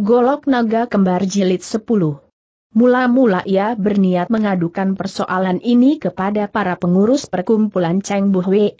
Golok Naga Kembar Jilid 10 Mula-mula ia berniat mengadukan persoalan ini kepada para pengurus perkumpulan Cheng Wee,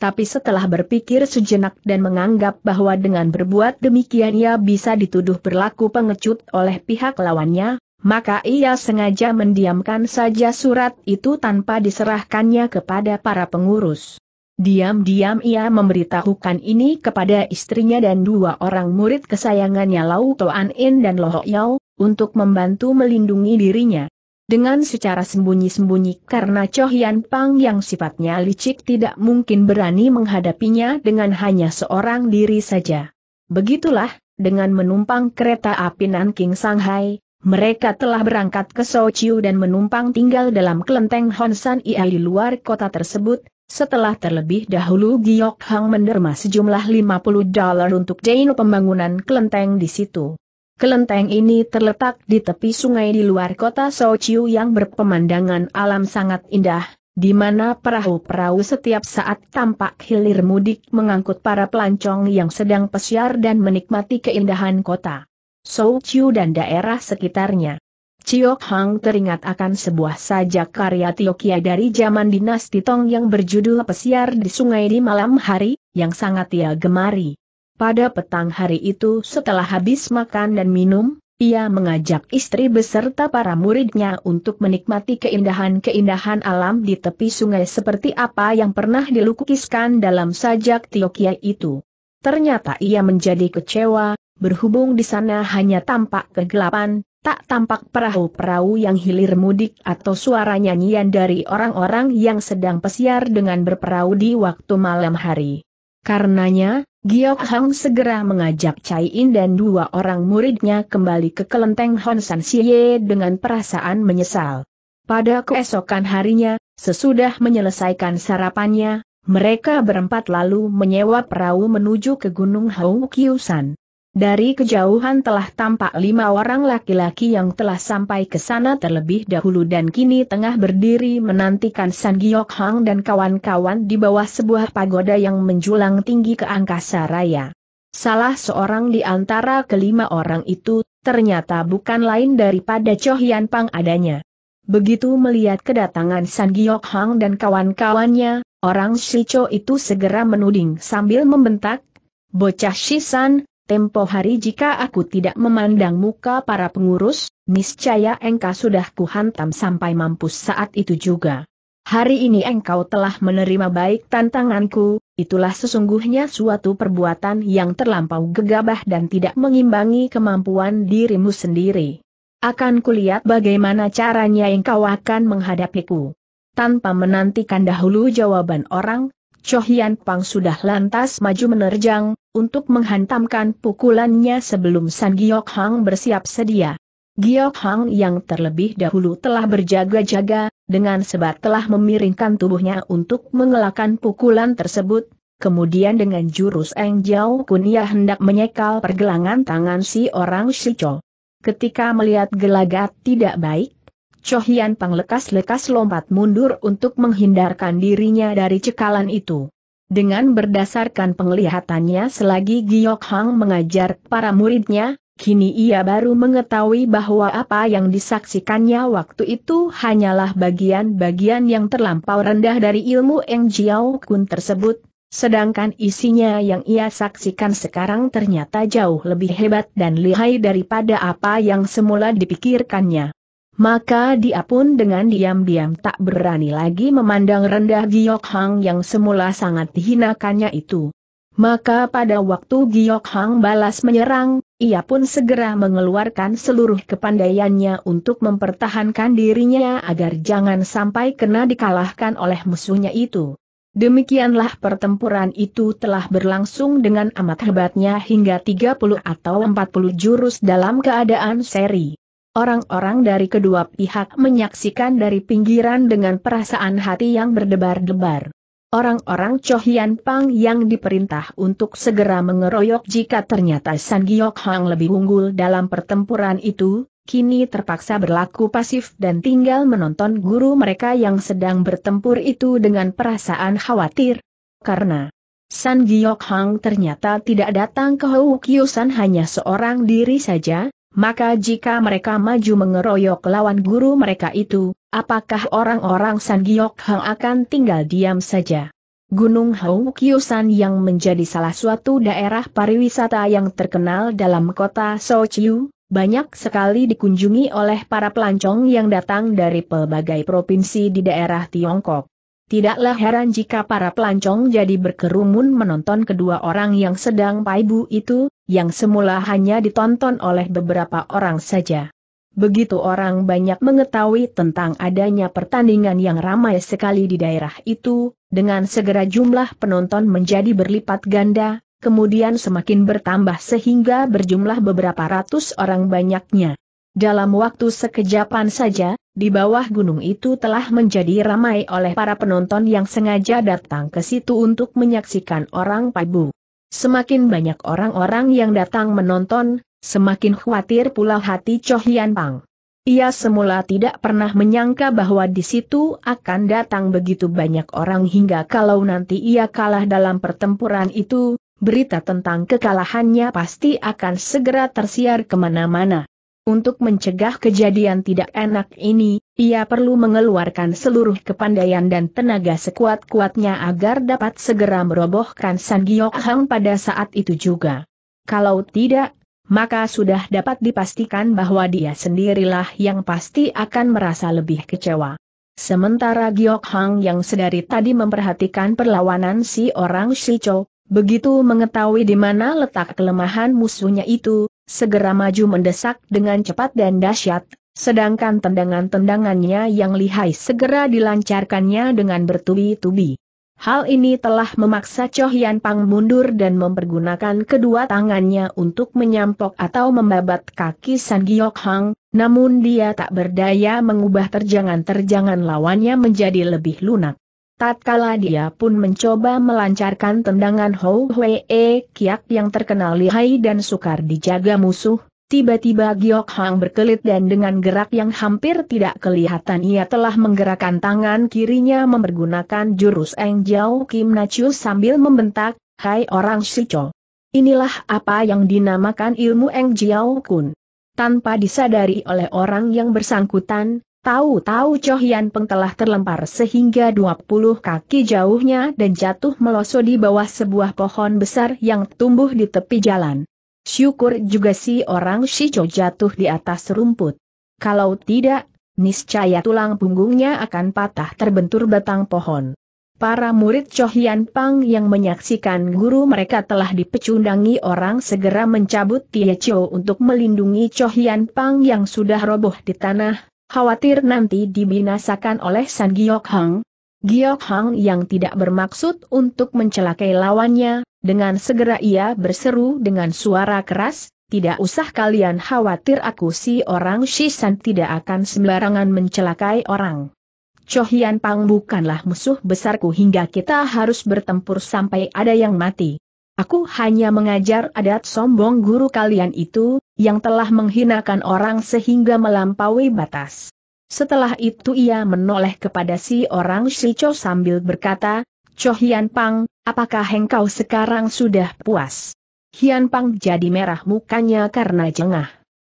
Tapi setelah berpikir sejenak dan menganggap bahwa dengan berbuat demikian ia bisa dituduh berlaku pengecut oleh pihak lawannya, maka ia sengaja mendiamkan saja surat itu tanpa diserahkannya kepada para pengurus. Diam-diam ia memberitahukan ini kepada istrinya dan dua orang murid kesayangannya Lau Toan In dan Lo Yao, untuk membantu melindungi dirinya. Dengan secara sembunyi-sembunyi karena Choh Yan Pang yang sifatnya licik tidak mungkin berani menghadapinya dengan hanya seorang diri saja. Begitulah, dengan menumpang kereta api Nanking Shanghai, mereka telah berangkat ke Sochiu dan menumpang tinggal dalam kelenteng Honsan Ia di luar kota tersebut, setelah terlebih dahulu Giok Hang menderma sejumlah 50 dolar untuk Jaino pembangunan kelenteng di situ. Kelenteng ini terletak di tepi sungai di luar kota Sochiu yang berpemandangan alam sangat indah, di mana perahu-perahu setiap saat tampak hilir mudik mengangkut para pelancong yang sedang pesiar dan menikmati keindahan kota. Sochiu dan daerah sekitarnya. Chiok Hang teringat akan sebuah sajak karya Tiokia dari zaman dinasti Tong yang berjudul Pesiar di Sungai di Malam Hari, yang sangat ia gemari. Pada petang hari itu setelah habis makan dan minum, ia mengajak istri beserta para muridnya untuk menikmati keindahan-keindahan alam di tepi sungai seperti apa yang pernah dilukiskan dalam sajak Tiokia itu. Ternyata ia menjadi kecewa, berhubung di sana hanya tampak kegelapan, tak tampak perahu-perahu yang hilir mudik atau suara nyanyian dari orang-orang yang sedang pesiar dengan berperahu di waktu malam hari. Karenanya, Giok Hang segera mengajak Chai In dan dua orang muridnya kembali ke kelenteng Hon San Xie dengan perasaan menyesal. Pada keesokan harinya, sesudah menyelesaikan sarapannya, mereka berempat lalu menyewa perahu menuju ke Gunung Hou Kiusan. Dari kejauhan telah tampak lima orang laki-laki yang telah sampai ke sana terlebih dahulu dan kini tengah berdiri menantikan San Giok Hang dan kawan-kawan di bawah sebuah pagoda yang menjulang tinggi ke angkasa raya. Salah seorang di antara kelima orang itu, ternyata bukan lain daripada Cho Hian Pang adanya. Begitu melihat kedatangan San Giok Hang dan kawan-kawannya, orang Shicho itu segera menuding sambil membentak, Bocah Shisan, tempo hari jika aku tidak memandang muka para pengurus, niscaya engkau sudah kuhantam sampai mampus saat itu juga. Hari ini engkau telah menerima baik tantanganku, itulah sesungguhnya suatu perbuatan yang terlampau gegabah dan tidak mengimbangi kemampuan dirimu sendiri. Akan kulihat bagaimana caranya engkau akan menghadapiku. Tanpa menantikan dahulu jawaban orang, Chohian Pang sudah lantas maju menerjang, untuk menghantamkan pukulannya sebelum San Giok Hang bersiap sedia. Giok Hang yang terlebih dahulu telah berjaga-jaga, dengan sebat telah memiringkan tubuhnya untuk mengelakkan pukulan tersebut, kemudian dengan jurus Eng Jiao Kun ia hendak menyekal pergelangan tangan si orang Shicho. Ketika melihat gelagat tidak baik, Chohian Pang lekas-lekas lompat mundur untuk menghindarkan dirinya dari cekalan itu. Dengan berdasarkan penglihatannya selagi Giok Hang mengajar para muridnya, kini ia baru mengetahui bahwa apa yang disaksikannya waktu itu hanyalah bagian-bagian yang terlampau rendah dari ilmu Eng Jiao Kun tersebut, Sedangkan isinya yang ia saksikan sekarang ternyata jauh lebih hebat dan lihai daripada apa yang semula dipikirkannya maka dia pun dengan diam-diam tak berani lagi memandang rendah Giok Hang yang semula sangat dihinakannya itu. Maka pada waktu Giok Hang balas menyerang, ia pun segera mengeluarkan seluruh kepandaiannya untuk mempertahankan dirinya agar jangan sampai kena dikalahkan oleh musuhnya itu. Demikianlah pertempuran itu telah berlangsung dengan amat hebatnya hingga 30 atau 40 jurus dalam keadaan seri. Orang-orang dari kedua pihak menyaksikan dari pinggiran dengan perasaan hati yang berdebar-debar. Orang-orang Chohian Pang yang diperintah untuk segera mengeroyok jika ternyata San Giok Hang lebih unggul dalam pertempuran itu, kini terpaksa berlaku pasif dan tinggal menonton guru mereka yang sedang bertempur itu dengan perasaan khawatir. Karena San Giok Hang ternyata tidak datang ke Hou San hanya seorang diri saja, maka jika mereka maju mengeroyok lawan guru mereka itu, apakah orang-orang San Giok Hang akan tinggal diam saja? Gunung Haukyusan yang menjadi salah suatu daerah pariwisata yang terkenal dalam kota Sochiu, banyak sekali dikunjungi oleh para pelancong yang datang dari pelbagai provinsi di daerah Tiongkok. Tidaklah heran jika para pelancong jadi berkerumun menonton kedua orang yang sedang paibu itu, yang semula hanya ditonton oleh beberapa orang saja. Begitu orang banyak mengetahui tentang adanya pertandingan yang ramai sekali di daerah itu, dengan segera jumlah penonton menjadi berlipat ganda, kemudian semakin bertambah sehingga berjumlah beberapa ratus orang banyaknya. Dalam waktu sekejapan saja, di bawah gunung itu telah menjadi ramai oleh para penonton yang sengaja datang ke situ untuk menyaksikan orang Paibu. Semakin banyak orang-orang yang datang menonton, semakin khawatir pula hati Choh Hian Pang. Ia semula tidak pernah menyangka bahwa di situ akan datang begitu banyak orang hingga kalau nanti ia kalah dalam pertempuran itu, berita tentang kekalahannya pasti akan segera tersiar kemana-mana. Untuk mencegah kejadian tidak enak ini, ia perlu mengeluarkan seluruh kepandaian dan tenaga sekuat-kuatnya agar dapat segera merobohkan San Giok Hang pada saat itu juga. Kalau tidak, maka sudah dapat dipastikan bahwa dia sendirilah yang pasti akan merasa lebih kecewa. Sementara Giok Hang yang sedari tadi memperhatikan perlawanan si orang Shichou, begitu mengetahui di mana letak kelemahan musuhnya itu, segera maju mendesak dengan cepat dan dahsyat, sedangkan tendangan-tendangannya yang lihai segera dilancarkannya dengan bertubi-tubi. Hal ini telah memaksa Choh Yan Pang mundur dan mempergunakan kedua tangannya untuk menyampok atau membabat kaki San Giok Hang, namun dia tak berdaya mengubah terjangan-terjangan lawannya menjadi lebih lunak. Tatkala dia pun mencoba melancarkan tendangan Hou Hwee e, Kiak yang terkenal lihai dan sukar dijaga musuh, tiba-tiba Giok Hang berkelit dan dengan gerak yang hampir tidak kelihatan ia telah menggerakkan tangan kirinya mempergunakan jurus Eng Jiao Kim Nachu sambil membentak, Hai orang Shicho! Inilah apa yang dinamakan ilmu Eng Jiao Kun. Tanpa disadari oleh orang yang bersangkutan, Tahu-tahu Cho Hian Peng telah terlempar sehingga 20 kaki jauhnya dan jatuh meloso di bawah sebuah pohon besar yang tumbuh di tepi jalan. Syukur juga si orang Shicho jatuh di atas rumput. Kalau tidak, niscaya tulang punggungnya akan patah terbentur batang pohon. Para murid Cho Hian Pang yang menyaksikan guru mereka telah dipecundangi orang segera mencabut Tie Cho untuk melindungi Cho Hian Pang yang sudah roboh di tanah Khawatir nanti dibinasakan oleh San Giok Hang. Giok Hang yang tidak bermaksud untuk mencelakai lawannya, dengan segera ia berseru dengan suara keras, tidak usah kalian khawatir aku si orang Shisan tidak akan sembarangan mencelakai orang. Chohian Pang bukanlah musuh besarku hingga kita harus bertempur sampai ada yang mati. Aku hanya mengajar adat sombong guru kalian itu, yang telah menghinakan orang sehingga melampaui batas. Setelah itu ia menoleh kepada si orang silco sambil berkata, Cho Hian Pang, apakah engkau sekarang sudah puas? Hian Pang jadi merah mukanya karena jengah.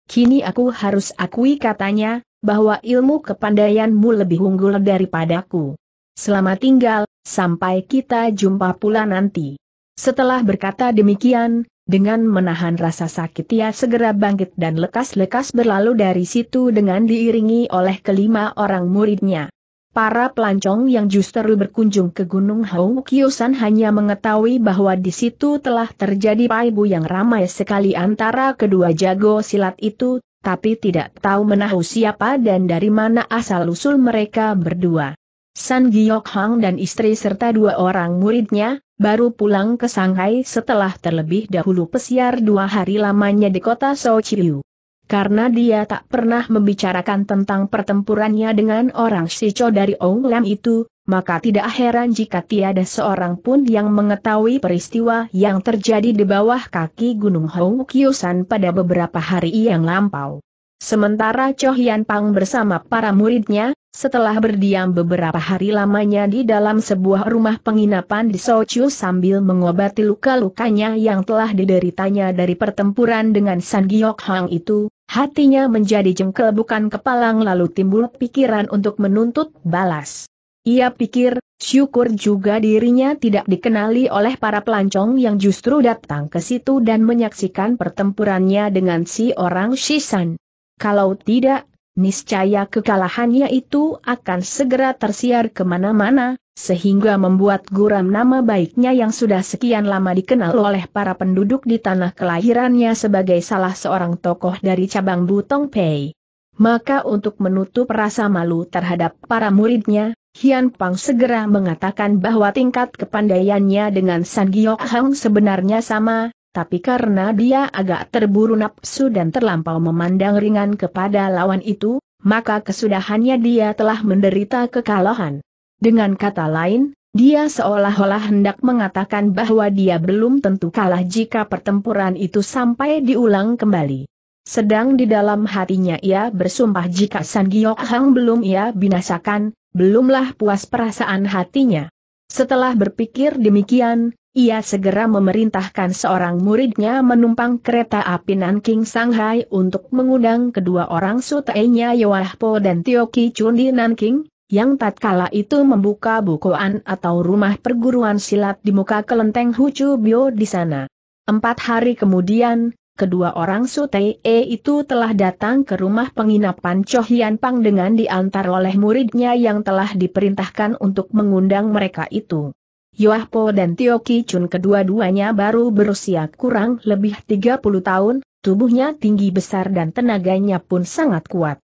Kini aku harus akui katanya, bahwa ilmu kepandaianmu lebih unggul daripadaku. Selamat tinggal, sampai kita jumpa pula nanti. Setelah berkata demikian, dengan menahan rasa sakit ia segera bangkit dan lekas-lekas berlalu dari situ dengan diiringi oleh kelima orang muridnya. Para pelancong yang justru berkunjung ke Gunung Hau Kiosan hanya mengetahui bahwa di situ telah terjadi paibu yang ramai sekali antara kedua jago silat itu, tapi tidak tahu menahu siapa dan dari mana asal-usul mereka berdua. San Giok Hang dan istri serta dua orang muridnya, baru pulang ke Shanghai setelah terlebih dahulu pesiar dua hari lamanya di kota Sochiu. Karena dia tak pernah membicarakan tentang pertempurannya dengan orang Sico dari Ong Lam itu, maka tidak heran jika tiada seorang pun yang mengetahui peristiwa yang terjadi di bawah kaki Gunung Hong Kiusan pada beberapa hari yang lampau. Sementara Cho Hian Pang bersama para muridnya, setelah berdiam beberapa hari lamanya di dalam sebuah rumah penginapan di Sochu sambil mengobati luka-lukanya yang telah dideritanya dari pertempuran dengan San Giok Hang itu, hatinya menjadi jengkel bukan kepalang lalu timbul pikiran untuk menuntut balas. Ia pikir, syukur juga dirinya tidak dikenali oleh para pelancong yang justru datang ke situ dan menyaksikan pertempurannya dengan si orang Shisan. Kalau tidak, Niscaya kekalahannya itu akan segera tersiar kemana-mana, sehingga membuat guram nama baiknya yang sudah sekian lama dikenal oleh para penduduk di tanah kelahirannya sebagai salah seorang tokoh dari cabang Butong Pei. Maka untuk menutup rasa malu terhadap para muridnya, Hian Pang segera mengatakan bahwa tingkat kepandaiannya dengan San Giok Hang sebenarnya sama, tapi karena dia agak terburu nafsu dan terlampau memandang ringan kepada lawan itu, maka kesudahannya dia telah menderita kekalahan. Dengan kata lain, dia seolah-olah hendak mengatakan bahwa dia belum tentu kalah jika pertempuran itu sampai diulang kembali. Sedang di dalam hatinya ia bersumpah jika San Giok Hang belum ia binasakan, belumlah puas perasaan hatinya. Setelah berpikir demikian, ia segera memerintahkan seorang muridnya menumpang kereta api Nanking Shanghai untuk mengundang kedua orang sutenya Yoah Po dan Tio Ki Chun di Nanking, yang tatkala itu membuka bukuan atau rumah perguruan silat di muka kelenteng Hucu Bio di sana. Empat hari kemudian, kedua orang suteye itu telah datang ke rumah penginapan Chohian Pang dengan diantar oleh muridnya yang telah diperintahkan untuk mengundang mereka itu. Yuah Po dan Tio Ki Chun kedua-duanya baru berusia kurang lebih 30 tahun, tubuhnya tinggi besar dan tenaganya pun sangat kuat.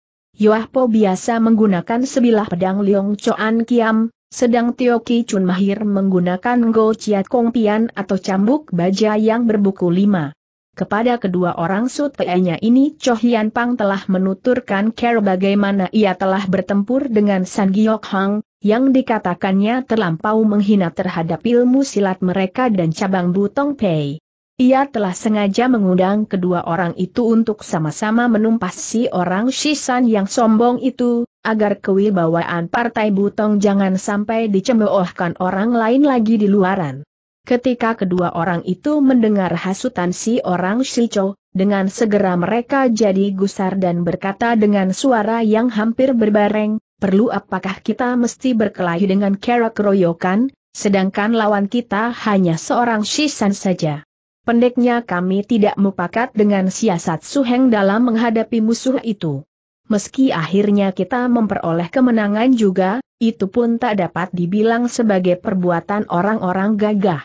Yuah Po biasa menggunakan sebilah pedang Liong Choan Kiam, sedang Tio Ki Chun mahir menggunakan Go Chiat Kong Pian atau cambuk baja yang berbuku lima. Kepada kedua orang sutenya ini Cho Hian Pang telah menuturkan care bagaimana ia telah bertempur dengan San Giok Hang, yang dikatakannya terlampau menghina terhadap ilmu silat mereka dan cabang Butong Pei. Ia telah sengaja mengundang kedua orang itu untuk sama-sama menumpas si orang Shisan yang sombong itu, agar kewibawaan partai Butong jangan sampai dicemoohkan orang lain lagi di luaran. Ketika kedua orang itu mendengar hasutan si orang Shicho, dengan segera mereka jadi gusar dan berkata dengan suara yang hampir berbareng, perlu apakah kita mesti berkelahi dengan kerak keroyokan, sedangkan lawan kita hanya seorang Shisan saja. Pendeknya kami tidak mupakat dengan siasat Suheng dalam menghadapi musuh itu. Meski akhirnya kita memperoleh kemenangan juga, itu pun tak dapat dibilang sebagai perbuatan orang-orang gagah.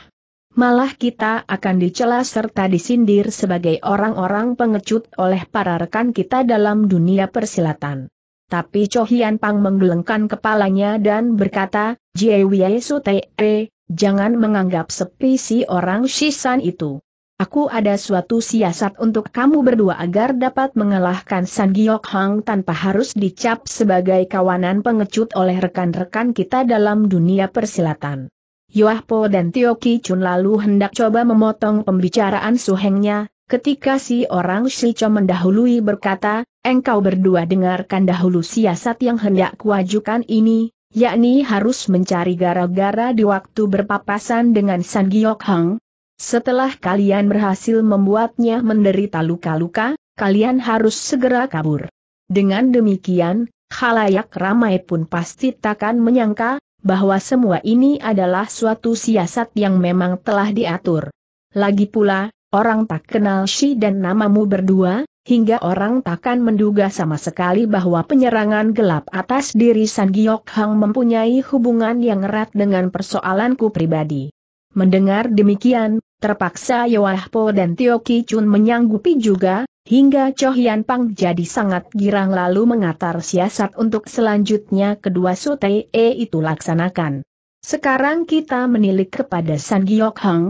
Malah kita akan dicela serta disindir sebagai orang-orang pengecut oleh para rekan kita dalam dunia persilatan tapi Cho Hian Pang menggelengkan kepalanya dan berkata, Jie Wei Su Te, eh, jangan menganggap sepi si orang Shisan itu. Aku ada suatu siasat untuk kamu berdua agar dapat mengalahkan San Giok Hang tanpa harus dicap sebagai kawanan pengecut oleh rekan-rekan kita dalam dunia persilatan. Yoah Po dan Tio Ki Chun lalu hendak coba memotong pembicaraan Su Hengnya, ketika si orang Shicho mendahului berkata, Engkau berdua dengarkan dahulu siasat yang hendak kuajukan ini, yakni harus mencari gara-gara di waktu berpapasan dengan San Giok Hang. Setelah kalian berhasil membuatnya menderita luka-luka, kalian harus segera kabur. Dengan demikian, halayak ramai pun pasti takkan menyangka, bahwa semua ini adalah suatu siasat yang memang telah diatur. Lagi pula, orang tak kenal Shi dan namamu berdua, hingga orang takkan menduga sama sekali bahwa penyerangan gelap atas diri San Giok Hang mempunyai hubungan yang erat dengan persoalanku pribadi. Mendengar demikian, terpaksa Yoah Po dan Tio Ki Chun menyanggupi juga, hingga Cho Hian Pang jadi sangat girang lalu mengatar siasat untuk selanjutnya kedua e itu laksanakan. Sekarang kita menilik kepada San Giok Hang,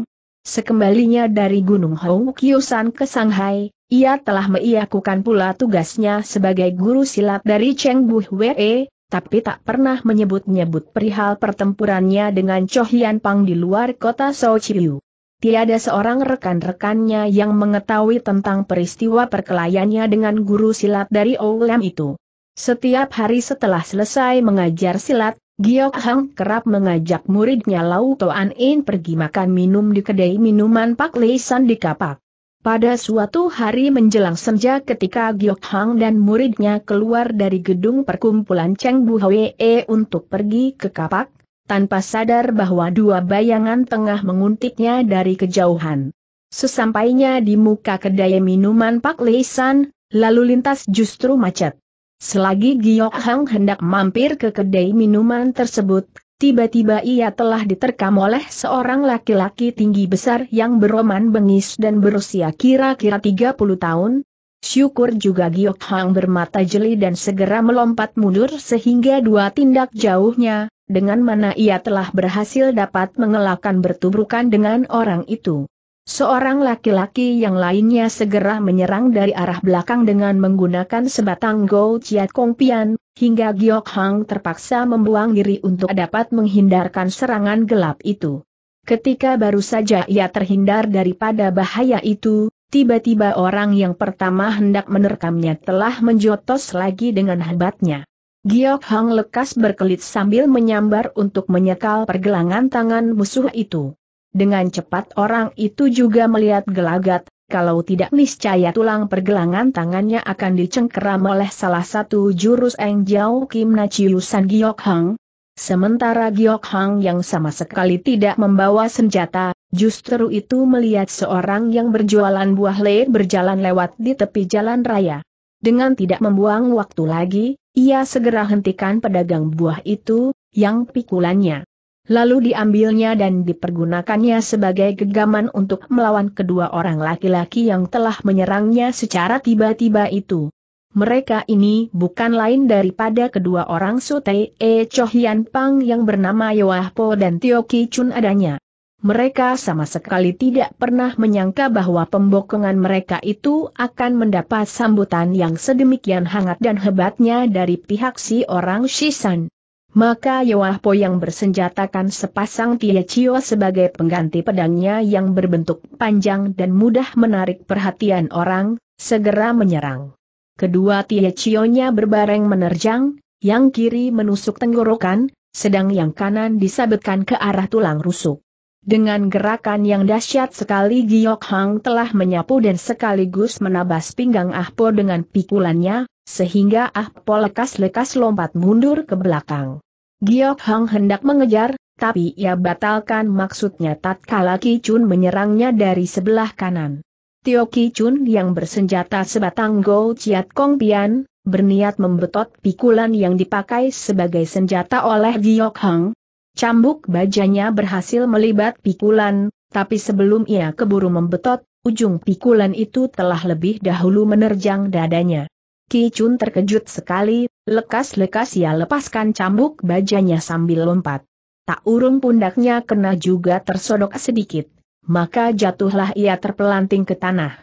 Sekembalinya dari Gunung Hou Kyusan ke Shanghai, ia telah meiakukan pula tugasnya sebagai guru silat dari Cheng Bu Hwe, tapi tak pernah menyebut-nyebut perihal pertempurannya dengan Choh Hian Pang di luar kota Sochiu. Tiada seorang rekan-rekannya yang mengetahui tentang peristiwa perkelahiannya dengan guru silat dari Oulam itu. Setiap hari setelah selesai mengajar silat, Giok Hang kerap mengajak muridnya Lau Toan In pergi makan minum di kedai minuman Pak Leisan di Kapak. Pada suatu hari menjelang senja ketika Giok Hang dan muridnya keluar dari gedung perkumpulan Cheng Bu Hwee untuk pergi ke kapak, tanpa sadar bahwa dua bayangan tengah menguntitnya dari kejauhan. Sesampainya di muka kedai minuman Pak Leisan, lalu lintas justru macet. Selagi Giok Hang hendak mampir ke kedai minuman tersebut, Tiba-tiba ia telah diterkam oleh seorang laki-laki tinggi besar yang beroman bengis dan berusia kira-kira 30 tahun. Syukur juga Giok Hang bermata jeli dan segera melompat mundur sehingga dua tindak jauhnya, dengan mana ia telah berhasil dapat mengelakkan bertubrukan dengan orang itu. Seorang laki-laki yang lainnya segera menyerang dari arah belakang dengan menggunakan sebatang Go Chia Kong Pian, hingga Giok Hang terpaksa membuang diri untuk dapat menghindarkan serangan gelap itu. Ketika baru saja ia terhindar daripada bahaya itu, tiba-tiba orang yang pertama hendak menerkamnya telah menjotos lagi dengan hebatnya. Giok Hang lekas berkelit sambil menyambar untuk menyekal pergelangan tangan musuh itu. Dengan cepat orang itu juga melihat gelagat, kalau tidak niscaya tulang pergelangan tangannya akan dicengkeram oleh salah satu jurus Eng Jiao Kim Naciusan Giok Hang. Sementara Giok Hang yang sama sekali tidak membawa senjata, justru itu melihat seorang yang berjualan buah le berjalan lewat di tepi jalan raya. Dengan tidak membuang waktu lagi, ia segera hentikan pedagang buah itu, yang pikulannya lalu diambilnya dan dipergunakannya sebagai gegaman untuk melawan kedua orang laki-laki yang telah menyerangnya secara tiba-tiba itu. Mereka ini bukan lain daripada kedua orang Sutei E Chohian Pang yang bernama Yoah dan Tio Ki Chun adanya. Mereka sama sekali tidak pernah menyangka bahwa pembokongan mereka itu akan mendapat sambutan yang sedemikian hangat dan hebatnya dari pihak si orang Shisan. Maka Yoahpo yang bersenjatakan sepasang Tia Chio sebagai pengganti pedangnya yang berbentuk panjang dan mudah menarik perhatian orang, segera menyerang. Kedua Tia Tiecionya berbareng menerjang, yang kiri menusuk tenggorokan, sedang yang kanan disabetkan ke arah tulang rusuk. Dengan gerakan yang dahsyat sekali Giok Hang telah menyapu dan sekaligus menabas pinggang Ahpo dengan pikulannya, sehingga Ahpo lekas-lekas lompat mundur ke belakang. Giok Hang hendak mengejar, tapi ia batalkan maksudnya tatkala Ki Chun menyerangnya dari sebelah kanan. Tio Ki Chun yang bersenjata sebatang Go Chiat Kong Pian, berniat membetot pikulan yang dipakai sebagai senjata oleh Giok Hang. Cambuk bajanya berhasil melibat pikulan, tapi sebelum ia keburu membetot, ujung pikulan itu telah lebih dahulu menerjang dadanya. Ki Chun terkejut sekali, Lekas-lekas ia ya lepaskan cambuk bajanya sambil lompat. Tak urung pundaknya kena juga tersodok sedikit, maka jatuhlah ia terpelanting ke tanah.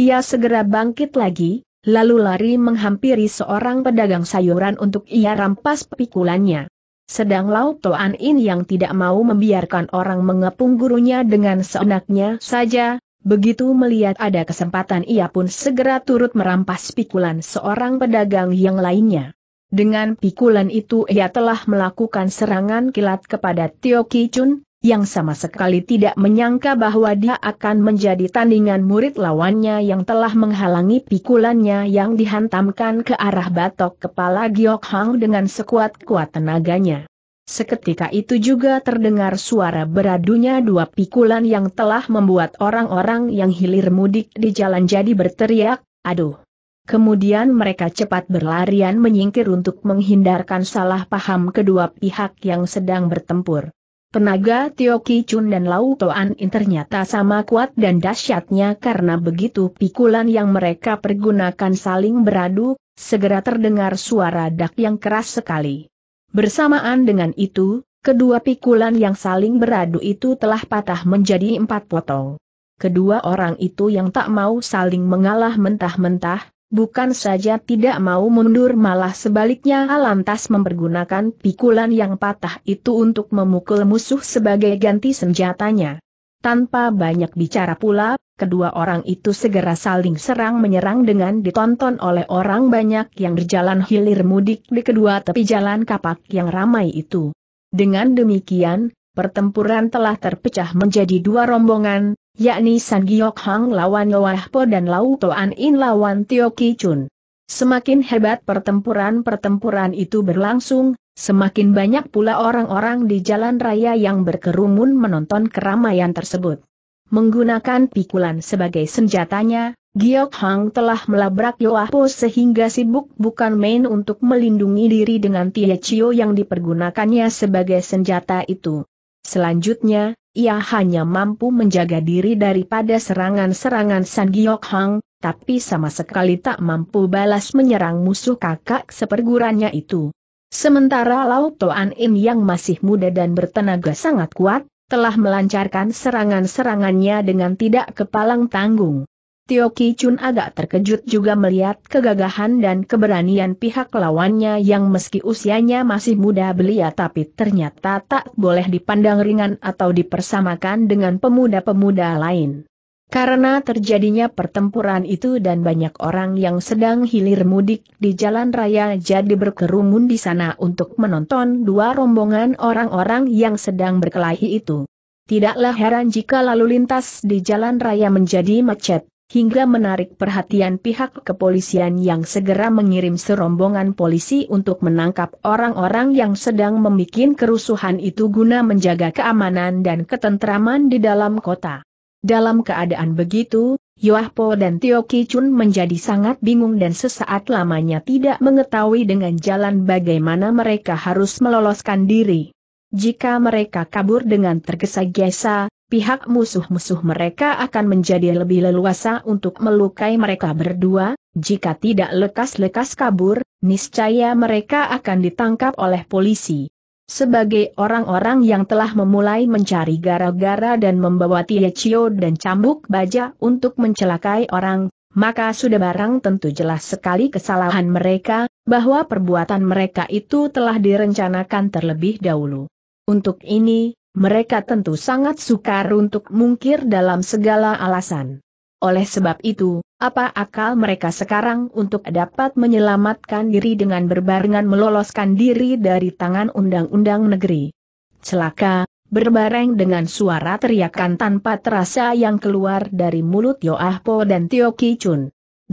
Ia segera bangkit lagi, lalu lari menghampiri seorang pedagang sayuran untuk ia rampas pikulannya. Sedang Lau Toan In yang tidak mau membiarkan orang mengepung gurunya dengan seenaknya saja, begitu melihat ada kesempatan ia pun segera turut merampas pikulan seorang pedagang yang lainnya. Dengan pikulan itu ia telah melakukan serangan kilat kepada Tio Kichun, yang sama sekali tidak menyangka bahwa dia akan menjadi tandingan murid lawannya yang telah menghalangi pikulannya yang dihantamkan ke arah batok kepala Giok Hang dengan sekuat-kuat tenaganya. Seketika itu juga terdengar suara beradunya dua pikulan yang telah membuat orang-orang yang hilir mudik di jalan jadi berteriak, aduh. Kemudian mereka cepat berlarian menyingkir untuk menghindarkan salah paham kedua pihak yang sedang bertempur. Penaga Tio Ki Chun dan Lau Toan In ternyata sama kuat dan dahsyatnya karena begitu pikulan yang mereka pergunakan saling beradu, segera terdengar suara dak yang keras sekali. Bersamaan dengan itu, kedua pikulan yang saling beradu itu telah patah menjadi empat potong. Kedua orang itu yang tak mau saling mengalah mentah-mentah, bukan saja tidak mau mundur malah sebaliknya lantas mempergunakan pikulan yang patah itu untuk memukul musuh sebagai ganti senjatanya. Tanpa banyak bicara pula, kedua orang itu segera saling serang-menyerang dengan ditonton oleh orang banyak yang berjalan hilir mudik di kedua tepi jalan kapak yang ramai itu. Dengan demikian, pertempuran telah terpecah menjadi dua rombongan, yakni San Giok Hang lawan Noah Po dan Lau Toan In lawan Tio Ki Chun. Semakin hebat pertempuran-pertempuran itu berlangsung, semakin banyak pula orang-orang di jalan raya yang berkerumun menonton keramaian tersebut. Menggunakan pikulan sebagai senjatanya, Giok Hang telah melabrak Po sehingga sibuk bukan main untuk melindungi diri dengan Tia Chio yang dipergunakannya sebagai senjata itu. Selanjutnya, ia hanya mampu menjaga diri daripada serangan-serangan San Giok Hang, tapi sama sekali tak mampu balas menyerang musuh kakak sepergurannya itu. Sementara Lao Toan Im yang masih muda dan bertenaga sangat kuat, telah melancarkan serangan-serangannya dengan tidak kepalang tanggung. Tio Ki Chun agak terkejut juga melihat kegagahan dan keberanian pihak lawannya yang meski usianya masih muda belia tapi ternyata tak boleh dipandang ringan atau dipersamakan dengan pemuda-pemuda lain. Karena terjadinya pertempuran itu dan banyak orang yang sedang hilir mudik di jalan raya jadi berkerumun di sana untuk menonton dua rombongan orang-orang yang sedang berkelahi itu. Tidaklah heran jika lalu lintas di jalan raya menjadi macet hingga menarik perhatian pihak kepolisian yang segera mengirim serombongan polisi untuk menangkap orang-orang yang sedang membuat kerusuhan itu guna menjaga keamanan dan ketentraman di dalam kota. Dalam keadaan begitu, Yoahpo dan Tio Kichun menjadi sangat bingung dan sesaat lamanya tidak mengetahui dengan jalan bagaimana mereka harus meloloskan diri. Jika mereka kabur dengan tergesa-gesa, pihak musuh-musuh mereka akan menjadi lebih leluasa untuk melukai mereka berdua, jika tidak lekas-lekas kabur, niscaya mereka akan ditangkap oleh polisi. Sebagai orang-orang yang telah memulai mencari gara-gara dan membawa Tiecio dan cambuk baja untuk mencelakai orang, maka sudah barang tentu jelas sekali kesalahan mereka, bahwa perbuatan mereka itu telah direncanakan terlebih dahulu. Untuk ini, mereka tentu sangat sukar untuk mungkir dalam segala alasan. Oleh sebab itu, apa akal mereka sekarang untuk dapat menyelamatkan diri dengan berbarengan meloloskan diri dari tangan undang-undang negeri? Celaka, berbareng dengan suara teriakan tanpa terasa yang keluar dari mulut Yoahpo dan Tio Ki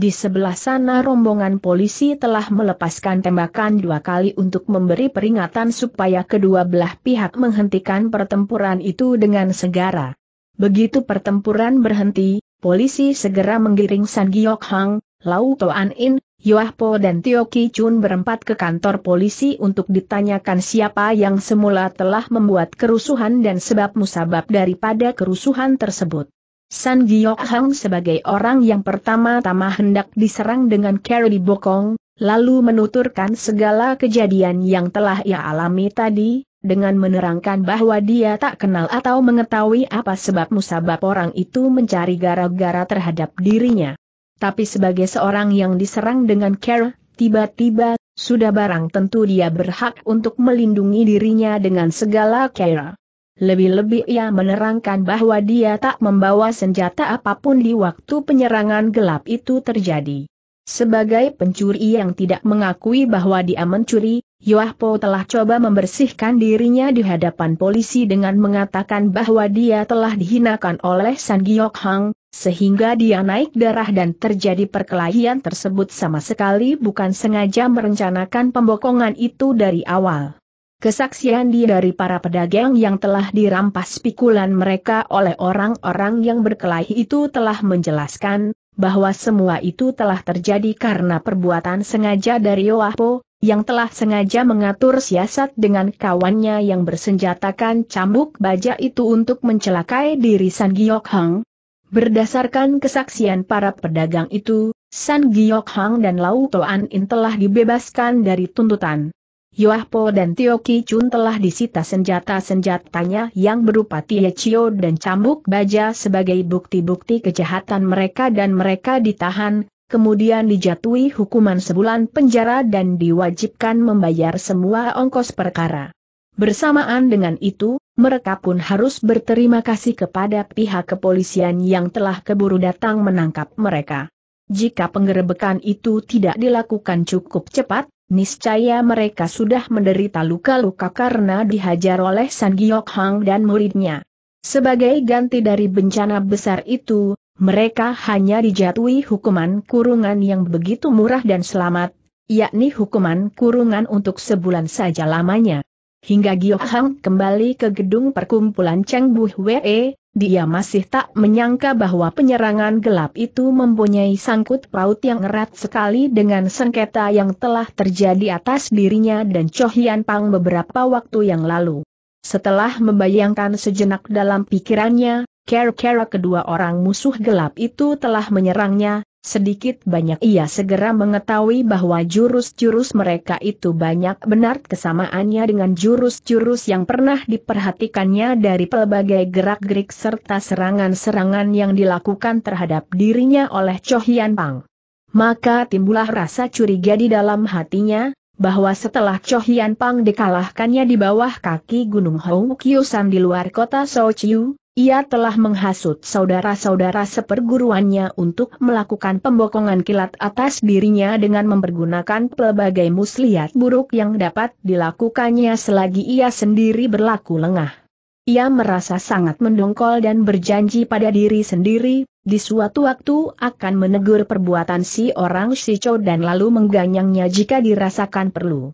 di sebelah sana rombongan polisi telah melepaskan tembakan dua kali untuk memberi peringatan supaya kedua belah pihak menghentikan pertempuran itu dengan segera. Begitu pertempuran berhenti, polisi segera menggiring San Giok Hang, Lau Toan In, Yuah Po dan Tio Ki Chun berempat ke kantor polisi untuk ditanyakan siapa yang semula telah membuat kerusuhan dan sebab musabab daripada kerusuhan tersebut. San Giok Hang sebagai orang yang pertama-tama hendak diserang dengan di Bokong, lalu menuturkan segala kejadian yang telah ia alami tadi, dengan menerangkan bahwa dia tak kenal atau mengetahui apa sebab musabab orang itu mencari gara-gara terhadap dirinya. Tapi sebagai seorang yang diserang dengan care, tiba-tiba, sudah barang tentu dia berhak untuk melindungi dirinya dengan segala care. Lebih-lebih ia menerangkan bahwa dia tak membawa senjata apapun di waktu penyerangan gelap itu terjadi. Sebagai pencuri yang tidak mengakui bahwa dia mencuri, Yoah Po telah coba membersihkan dirinya di hadapan polisi dengan mengatakan bahwa dia telah dihinakan oleh San Giok Hang, sehingga dia naik darah dan terjadi perkelahian tersebut sama sekali bukan sengaja merencanakan pembokongan itu dari awal. Kesaksian di dari para pedagang yang telah dirampas pikulan mereka oleh orang-orang yang berkelahi itu telah menjelaskan, bahwa semua itu telah terjadi karena perbuatan sengaja dari Yoapo, yang telah sengaja mengatur siasat dengan kawannya yang bersenjatakan cambuk baja itu untuk mencelakai diri San Giok Hang. Berdasarkan kesaksian para pedagang itu, San Giok Hang dan Lau Toan In telah dibebaskan dari tuntutan. Yuah Po dan Tio Ki Chun telah disita senjata-senjatanya yang berupa Tie Chio dan cambuk baja sebagai bukti-bukti kejahatan mereka dan mereka ditahan, kemudian dijatuhi hukuman sebulan penjara dan diwajibkan membayar semua ongkos perkara. Bersamaan dengan itu, mereka pun harus berterima kasih kepada pihak kepolisian yang telah keburu datang menangkap mereka. Jika penggerebekan itu tidak dilakukan cukup cepat, Niscaya mereka sudah menderita luka-luka karena dihajar oleh San Giok Hang dan muridnya. Sebagai ganti dari bencana besar itu, mereka hanya dijatuhi hukuman kurungan yang begitu murah dan selamat, yakni hukuman kurungan untuk sebulan saja lamanya. Hingga Giok Hang kembali ke gedung perkumpulan Cheng Bu Wee, dia masih tak menyangka bahwa penyerangan gelap itu mempunyai sangkut paut yang erat sekali dengan sengketa yang telah terjadi atas dirinya dan Chohian Pang beberapa waktu yang lalu. Setelah membayangkan sejenak dalam pikirannya, kera-kera kedua orang musuh gelap itu telah menyerangnya, Sedikit banyak ia segera mengetahui bahwa jurus-jurus mereka itu banyak benar kesamaannya dengan jurus-jurus yang pernah diperhatikannya dari pelbagai gerak-gerik serta serangan-serangan yang dilakukan terhadap dirinya oleh Choh Yan Pang. Maka timbullah rasa curiga di dalam hatinya, bahwa setelah Choh Yan Pang dikalahkannya di bawah kaki Gunung Hou Kiusan di luar kota Sochiu, ia telah menghasut saudara-saudara seperguruannya untuk melakukan pembokongan kilat atas dirinya dengan mempergunakan pelbagai muslihat buruk yang dapat dilakukannya selagi ia sendiri berlaku lengah. Ia merasa sangat mendongkol dan berjanji pada diri sendiri, di suatu waktu akan menegur perbuatan si orang si cow dan lalu mengganyangnya jika dirasakan perlu.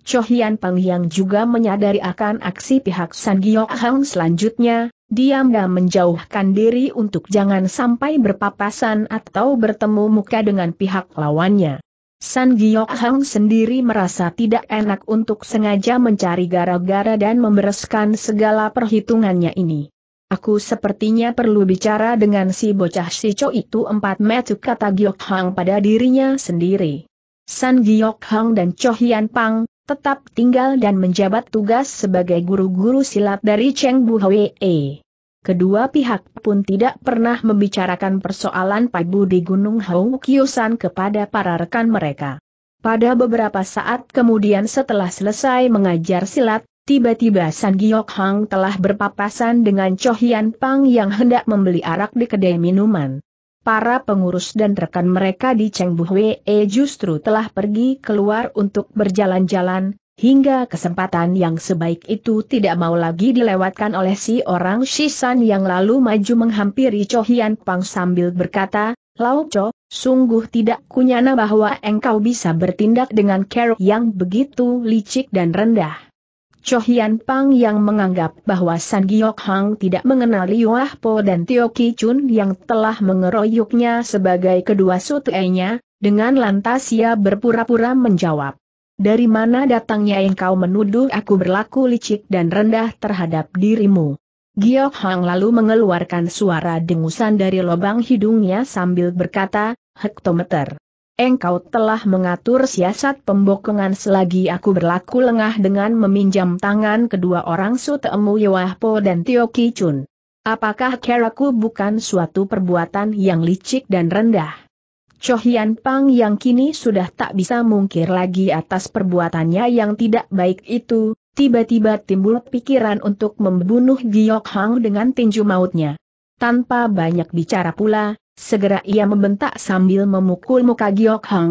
Cho Pang yang juga menyadari akan aksi pihak San Giok Hang selanjutnya, diam dan menjauhkan diri untuk jangan sampai berpapasan atau bertemu muka dengan pihak lawannya. San Giok Hang sendiri merasa tidak enak untuk sengaja mencari gara-gara dan membereskan segala perhitungannya ini. Aku sepertinya perlu bicara dengan si bocah si Cho itu empat metu kata Giok Hang pada dirinya sendiri. San Giok Hang dan Cho Hian Pang, tetap tinggal dan menjabat tugas sebagai guru-guru silat dari Cheng Bu Hwee. Kedua pihak pun tidak pernah membicarakan persoalan Pai Bu di Gunung Hong Kiusan kepada para rekan mereka. Pada beberapa saat kemudian setelah selesai mengajar silat, tiba-tiba San Giok Hang telah berpapasan dengan Cho Hian Pang yang hendak membeli arak di kedai minuman para pengurus dan rekan mereka di Chengbu e justru telah pergi keluar untuk berjalan-jalan, hingga kesempatan yang sebaik itu tidak mau lagi dilewatkan oleh si orang Shisan yang lalu maju menghampiri Cho Hian Pang sambil berkata, Lau Cho, sungguh tidak kunyana bahwa engkau bisa bertindak dengan cara yang begitu licik dan rendah. Chohian Pang yang menganggap bahwa San Giok Hang tidak mengenali Yuah Po dan Tio Ki Chun yang telah mengeroyoknya sebagai kedua sutenya, dengan lantas ia berpura-pura menjawab. Dari mana datangnya engkau menuduh aku berlaku licik dan rendah terhadap dirimu? Giok Hang lalu mengeluarkan suara dengusan dari lubang hidungnya sambil berkata, hektometer engkau telah mengatur siasat pembokongan selagi aku berlaku lengah dengan meminjam tangan kedua orang Sutemu Yewahpo dan Tio Kichun. Apakah keraku bukan suatu perbuatan yang licik dan rendah? Chohian Pang yang kini sudah tak bisa mungkir lagi atas perbuatannya yang tidak baik itu, tiba-tiba timbul pikiran untuk membunuh Giok Hang dengan tinju mautnya. Tanpa banyak bicara pula, Segera ia membentak sambil memukul muka Giok Hang.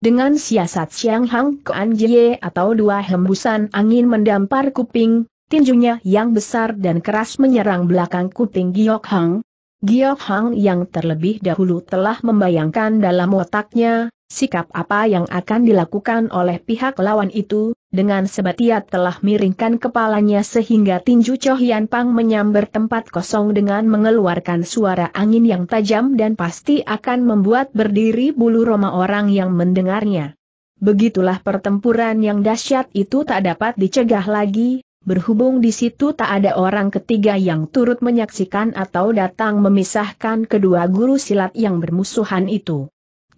Dengan siasat Siang Hang Kuan Jie atau dua hembusan angin mendampar kuping, tinjunya yang besar dan keras menyerang belakang kuping Giok Hang. Giok Hang yang terlebih dahulu telah membayangkan dalam otaknya, sikap apa yang akan dilakukan oleh pihak lawan itu, dengan sebatiat telah miringkan kepalanya sehingga tinju Choh Yan Pang menyambar tempat kosong dengan mengeluarkan suara angin yang tajam dan pasti akan membuat berdiri bulu roma orang yang mendengarnya. Begitulah pertempuran yang dahsyat itu tak dapat dicegah lagi, berhubung di situ tak ada orang ketiga yang turut menyaksikan atau datang memisahkan kedua guru silat yang bermusuhan itu.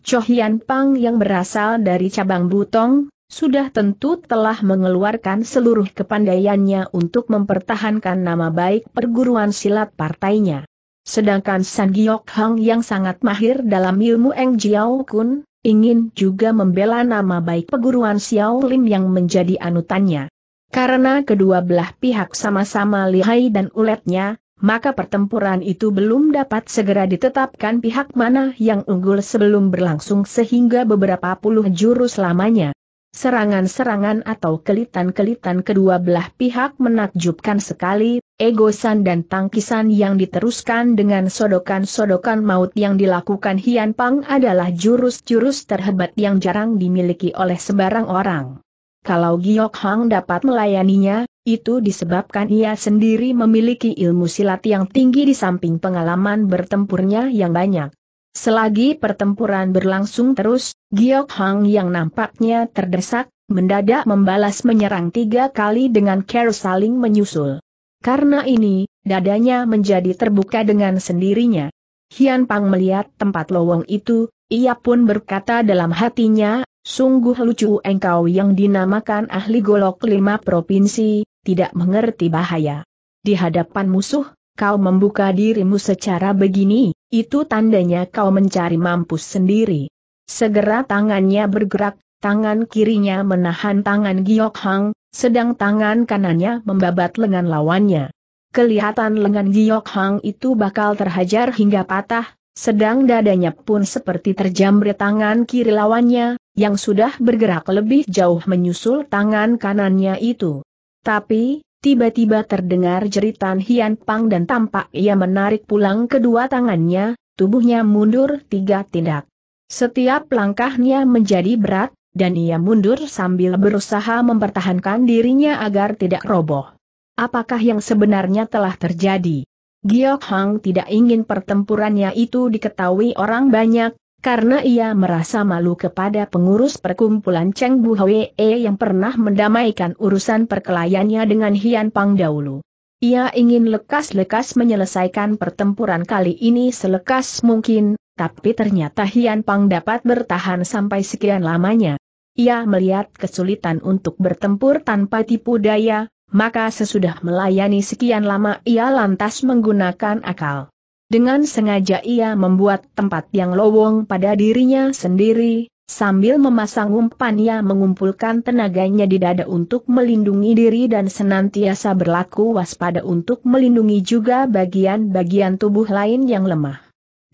Chohian Pang yang berasal dari cabang Butong, sudah tentu telah mengeluarkan seluruh kepandaiannya untuk mempertahankan nama baik perguruan silat partainya. Sedangkan San Giok Hang yang sangat mahir dalam ilmu Eng Jiao Kun, ingin juga membela nama baik perguruan Xiao Lim yang menjadi anutannya. Karena kedua belah pihak sama-sama lihai dan uletnya, maka pertempuran itu belum dapat segera ditetapkan pihak mana yang unggul sebelum berlangsung sehingga beberapa puluh jurus lamanya. Serangan-serangan atau kelitan-kelitan kedua belah pihak menakjubkan sekali, egosan dan tangkisan yang diteruskan dengan sodokan-sodokan maut yang dilakukan Hian Pang adalah jurus-jurus terhebat yang jarang dimiliki oleh sebarang orang. Kalau Giok Hang dapat melayaninya, itu disebabkan ia sendiri memiliki ilmu silat yang tinggi di samping pengalaman bertempurnya yang banyak. Selagi pertempuran berlangsung terus, Giok Hang yang nampaknya terdesak, mendadak membalas menyerang tiga kali dengan care saling menyusul. Karena ini, dadanya menjadi terbuka dengan sendirinya. Hian Pang melihat tempat lowong itu, ia pun berkata dalam hatinya, Sungguh lucu engkau yang dinamakan ahli golok lima provinsi, tidak mengerti bahaya. Di hadapan musuh, kau membuka dirimu secara begini, itu tandanya kau mencari mampus sendiri. Segera tangannya bergerak, tangan kirinya menahan tangan Giok Hang, sedang tangan kanannya membabat lengan lawannya. Kelihatan lengan Giok Hang itu bakal terhajar hingga patah, sedang dadanya pun seperti terjamret tangan kiri lawannya, yang sudah bergerak lebih jauh menyusul tangan kanannya itu. Tapi, tiba-tiba terdengar jeritan Hian Pang dan tampak ia menarik pulang kedua tangannya, tubuhnya mundur tiga tindak. Setiap langkahnya menjadi berat, dan ia mundur sambil berusaha mempertahankan dirinya agar tidak roboh. Apakah yang sebenarnya telah terjadi? Giok Hang tidak ingin pertempurannya itu diketahui orang banyak, karena ia merasa malu kepada pengurus perkumpulan Cheng Bu Hwee yang pernah mendamaikan urusan perkelahiannya dengan Hian Pang dahulu. Ia ingin lekas-lekas menyelesaikan pertempuran kali ini selekas mungkin, tapi ternyata Hian Pang dapat bertahan sampai sekian lamanya. Ia melihat kesulitan untuk bertempur tanpa tipu daya, maka sesudah melayani sekian lama ia lantas menggunakan akal. Dengan sengaja ia membuat tempat yang lowong pada dirinya sendiri, sambil memasang umpan ia mengumpulkan tenaganya di dada untuk melindungi diri dan senantiasa berlaku waspada untuk melindungi juga bagian-bagian tubuh lain yang lemah.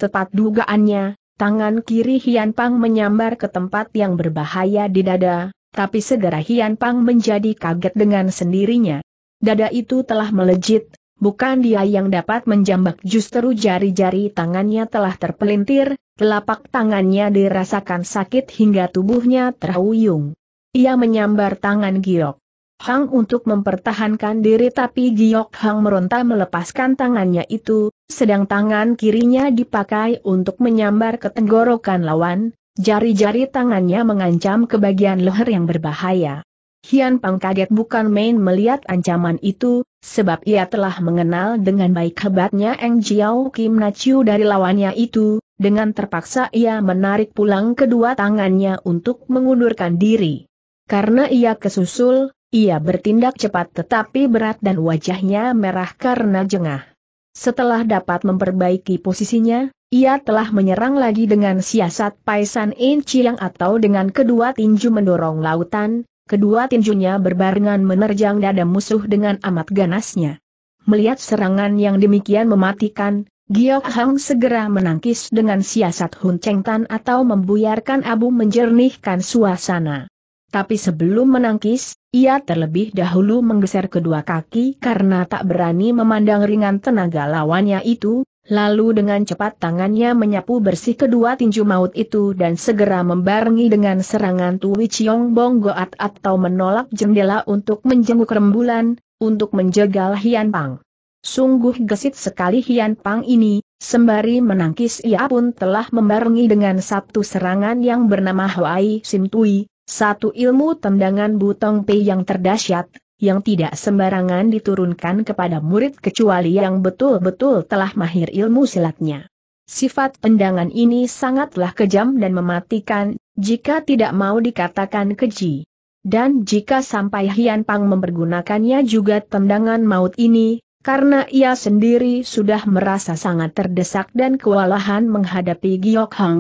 Tepat dugaannya, tangan kiri Hian Pang menyambar ke tempat yang berbahaya di dada, tapi segera Hian Pang menjadi kaget dengan sendirinya. Dada itu telah melejit, bukan dia yang dapat menjambak justru jari-jari tangannya telah terpelintir, telapak tangannya dirasakan sakit hingga tubuhnya terhuyung. Ia menyambar tangan Giok. Hang untuk mempertahankan diri tapi Giok Hang meronta melepaskan tangannya itu, sedang tangan kirinya dipakai untuk menyambar ke tenggorokan lawan, jari-jari tangannya mengancam ke bagian leher yang berbahaya. Hian Pang kaget bukan main melihat ancaman itu, sebab ia telah mengenal dengan baik hebatnya Eng Jiao Kim Nachiu dari lawannya itu, dengan terpaksa ia menarik pulang kedua tangannya untuk mengundurkan diri. Karena ia kesusul, ia bertindak cepat tetapi berat dan wajahnya merah karena jengah. Setelah dapat memperbaiki posisinya, ia telah menyerang lagi dengan siasat Paisan In Chiang atau dengan kedua tinju mendorong lautan, Kedua tinjunya berbarengan menerjang dada musuh dengan amat ganasnya. Melihat serangan yang demikian mematikan, Giok Hang segera menangkis dengan siasat Hun Cheng Tan atau membuyarkan abu menjernihkan suasana. Tapi sebelum menangkis, ia terlebih dahulu menggeser kedua kaki karena tak berani memandang ringan tenaga lawannya itu, Lalu dengan cepat tangannya menyapu bersih kedua tinju maut itu dan segera membarengi dengan serangan Tui Chiong Bong Goat atau menolak jendela untuk menjenguk rembulan, untuk menjegal Hian Pang. Sungguh gesit sekali Hian Pang ini, sembari menangkis ia pun telah membarengi dengan satu serangan yang bernama Huai Sim Tui, satu ilmu tendangan butong pei yang terdahsyat, yang tidak sembarangan diturunkan kepada murid kecuali yang betul-betul telah mahir ilmu silatnya. Sifat tendangan ini sangatlah kejam dan mematikan, jika tidak mau dikatakan keji. Dan jika sampai Hian Pang mempergunakannya juga tendangan maut ini, karena ia sendiri sudah merasa sangat terdesak dan kewalahan menghadapi Giok Hang,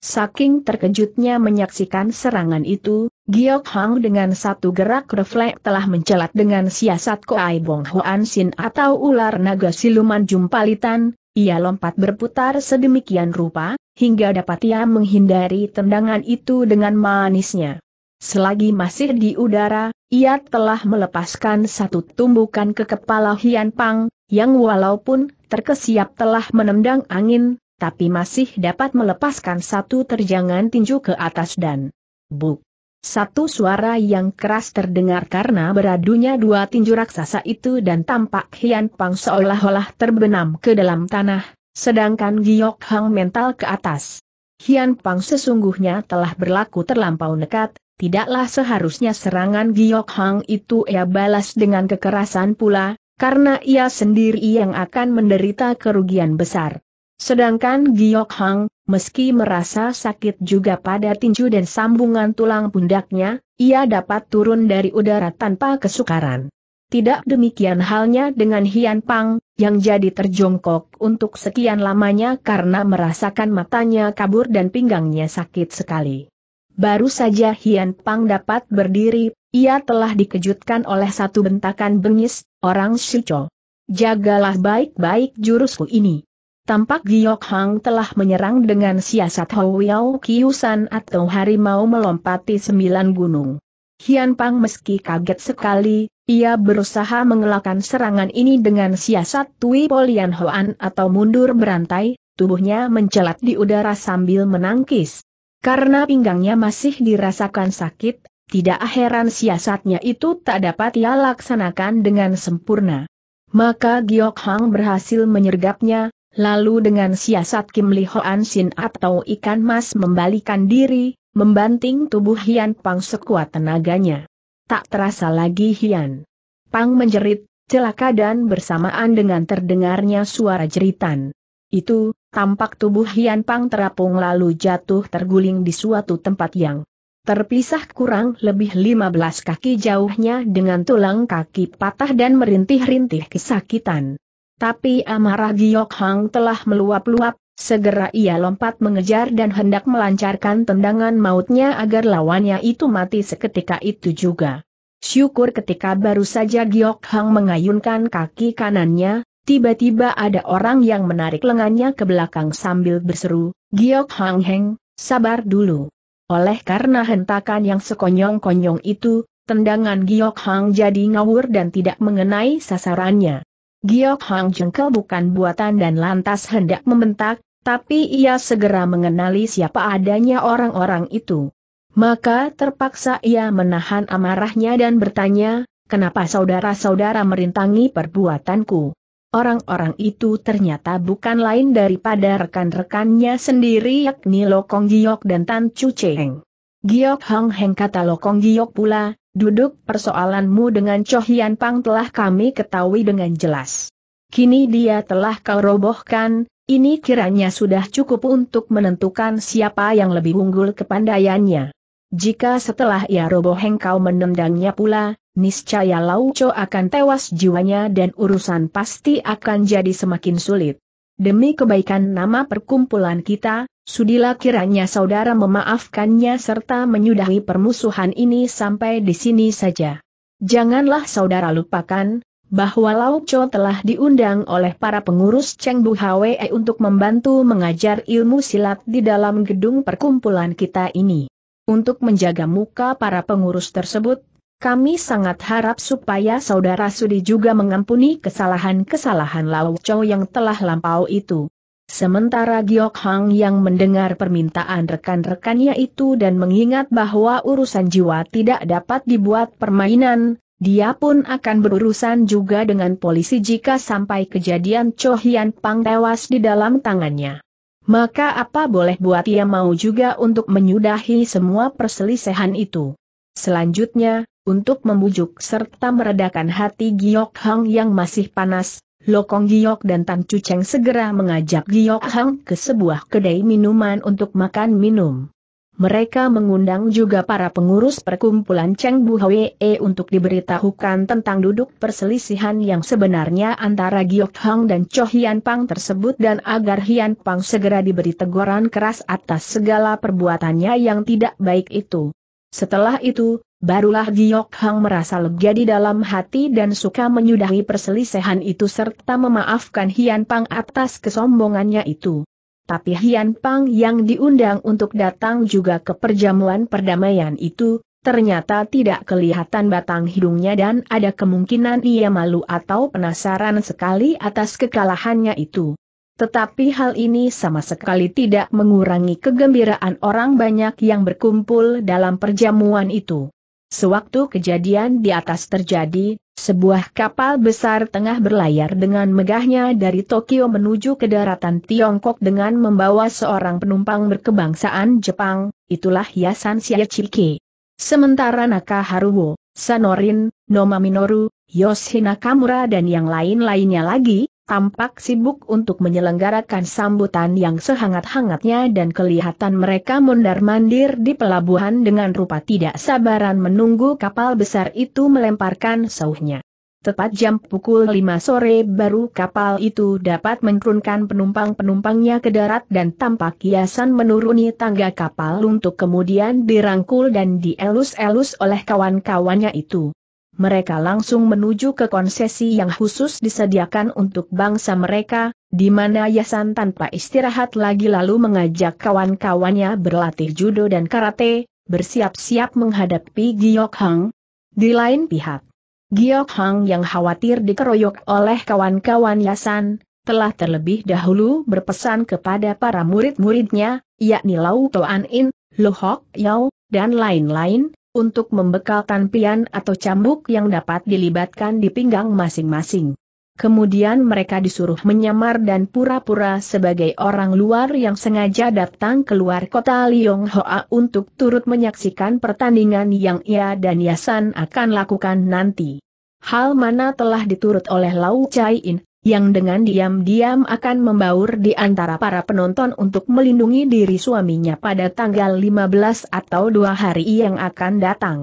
Saking terkejutnya menyaksikan serangan itu, Giok Hang dengan satu gerak refleks telah mencelat dengan siasat Koai Bong Hoan Sin atau ular naga siluman jumpalitan, ia lompat berputar sedemikian rupa, hingga dapat ia menghindari tendangan itu dengan manisnya. Selagi masih di udara, ia telah melepaskan satu tumbukan ke kepala Hian Pang, yang walaupun terkesiap telah menendang angin, tapi masih dapat melepaskan satu terjangan tinju ke atas dan buk. Satu suara yang keras terdengar karena beradunya dua tinju raksasa itu dan tampak Hian Pang seolah-olah terbenam ke dalam tanah, sedangkan Giok Hang mental ke atas. Hian Pang sesungguhnya telah berlaku terlampau nekat, tidaklah seharusnya serangan Giok Hang itu ia balas dengan kekerasan pula, karena ia sendiri yang akan menderita kerugian besar. Sedangkan Giok Hang, meski merasa sakit juga pada tinju dan sambungan tulang pundaknya, ia dapat turun dari udara tanpa kesukaran. Tidak demikian halnya dengan Hian Pang, yang jadi terjongkok untuk sekian lamanya karena merasakan matanya kabur dan pinggangnya sakit sekali. Baru saja Hian Pang dapat berdiri, ia telah dikejutkan oleh satu bentakan bengis, orang Shicho. Jagalah baik-baik jurusku ini. Tampak Giok Hang telah menyerang dengan siasat Houyao Kiusan atau harimau melompati sembilan gunung. Hian Pang meski kaget sekali, ia berusaha mengelakkan serangan ini dengan siasat Tui Polian Hoan atau mundur berantai, tubuhnya mencelat di udara sambil menangkis. Karena pinggangnya masih dirasakan sakit, tidak heran siasatnya itu tak dapat ia laksanakan dengan sempurna. Maka Giok Hang berhasil menyergapnya, Lalu dengan siasat Kim Li Hoan Sin atau ikan mas membalikan diri, membanting tubuh Hian Pang sekuat tenaganya. Tak terasa lagi Hian. Pang menjerit, celaka dan bersamaan dengan terdengarnya suara jeritan. Itu, tampak tubuh Hian Pang terapung lalu jatuh terguling di suatu tempat yang terpisah kurang lebih 15 kaki jauhnya dengan tulang kaki patah dan merintih-rintih kesakitan. Tapi amarah Giok Hang telah meluap-luap, segera ia lompat mengejar dan hendak melancarkan tendangan mautnya agar lawannya itu mati seketika itu juga. Syukur ketika baru saja Giok Hang mengayunkan kaki kanannya, tiba-tiba ada orang yang menarik lengannya ke belakang sambil berseru, Giok Hang Heng, sabar dulu. Oleh karena hentakan yang sekonyong-konyong itu, tendangan Giok Hang jadi ngawur dan tidak mengenai sasarannya. Giok Hang jengkel bukan buatan dan lantas hendak membentak, tapi ia segera mengenali siapa adanya orang-orang itu. Maka terpaksa ia menahan amarahnya dan bertanya, kenapa saudara-saudara merintangi perbuatanku? Orang-orang itu ternyata bukan lain daripada rekan-rekannya sendiri yakni Lokong Giok dan Tan Chu Cheng. Giok Hang Heng kata Lokong Giok pula, Duduk persoalanmu dengan Cho Hian Pang telah kami ketahui dengan jelas. Kini dia telah kau robohkan, ini kiranya sudah cukup untuk menentukan siapa yang lebih unggul kepandaiannya. Jika setelah ia roboh engkau menendangnya pula, niscaya Lau Cho akan tewas jiwanya dan urusan pasti akan jadi semakin sulit. Demi kebaikan nama perkumpulan kita, Sudilah kiranya saudara memaafkannya serta menyudahi permusuhan ini sampai di sini saja. Janganlah saudara lupakan, bahwa Lau Cho telah diundang oleh para pengurus Cheng Bu Hwe untuk membantu mengajar ilmu silat di dalam gedung perkumpulan kita ini. Untuk menjaga muka para pengurus tersebut, kami sangat harap supaya saudara Sudi juga mengampuni kesalahan-kesalahan Lau Cho yang telah lampau itu. Sementara Giok Hang yang mendengar permintaan rekan-rekannya itu dan mengingat bahwa urusan jiwa tidak dapat dibuat permainan, dia pun akan berurusan juga dengan polisi jika sampai kejadian Cho Hian Pang tewas di dalam tangannya. Maka apa boleh buat ia mau juga untuk menyudahi semua perselisihan itu. Selanjutnya, untuk membujuk serta meredakan hati Giok Hang yang masih panas, Lokong Giok dan Tan Cuceng segera mengajak Giok Hang ke sebuah kedai minuman untuk makan minum. Mereka mengundang juga para pengurus perkumpulan Cheng Bu Hwee untuk diberitahukan tentang duduk perselisihan yang sebenarnya antara Giok Hang dan Cho Hian Pang tersebut dan agar Hian Pang segera diberi teguran keras atas segala perbuatannya yang tidak baik itu. Setelah itu, Barulah Giok Hang merasa lega di dalam hati dan suka menyudahi perselisihan itu serta memaafkan Hian Pang atas kesombongannya itu. Tapi Hian Pang yang diundang untuk datang juga ke perjamuan perdamaian itu, ternyata tidak kelihatan batang hidungnya dan ada kemungkinan ia malu atau penasaran sekali atas kekalahannya itu. Tetapi hal ini sama sekali tidak mengurangi kegembiraan orang banyak yang berkumpul dalam perjamuan itu. Sewaktu kejadian di atas terjadi, sebuah kapal besar tengah berlayar dengan megahnya dari Tokyo menuju ke daratan Tiongkok dengan membawa seorang penumpang berkebangsaan Jepang, itulah Yasan Siachiki. Sementara Naka Haruo, Sanorin, Noma Minoru, Yoshina Kamura dan yang lain-lainnya lagi, tampak sibuk untuk menyelenggarakan sambutan yang sehangat-hangatnya dan kelihatan mereka mondar-mandir di pelabuhan dengan rupa tidak sabaran menunggu kapal besar itu melemparkan sauhnya. Tepat jam pukul 5 sore baru kapal itu dapat menurunkan penumpang-penumpangnya ke darat dan tampak kiasan menuruni tangga kapal untuk kemudian dirangkul dan dielus-elus oleh kawan-kawannya itu mereka langsung menuju ke konsesi yang khusus disediakan untuk bangsa mereka, di mana Yasan tanpa istirahat lagi lalu mengajak kawan-kawannya berlatih judo dan karate, bersiap-siap menghadapi Giok Hang. Di lain pihak, Giok Hang yang khawatir dikeroyok oleh kawan-kawan Yasan, telah terlebih dahulu berpesan kepada para murid-muridnya, yakni Lau Toan In, Lohok Yao, dan lain-lain, untuk membekalkan pian atau cambuk yang dapat dilibatkan di pinggang masing-masing. Kemudian mereka disuruh menyamar dan pura-pura sebagai orang luar yang sengaja datang keluar kota Hoa untuk turut menyaksikan pertandingan yang ia dan Yasan akan lakukan nanti. Hal mana telah diturut oleh Lau Chai In, yang dengan diam-diam akan membaur di antara para penonton untuk melindungi diri suaminya pada tanggal 15 atau dua hari yang akan datang.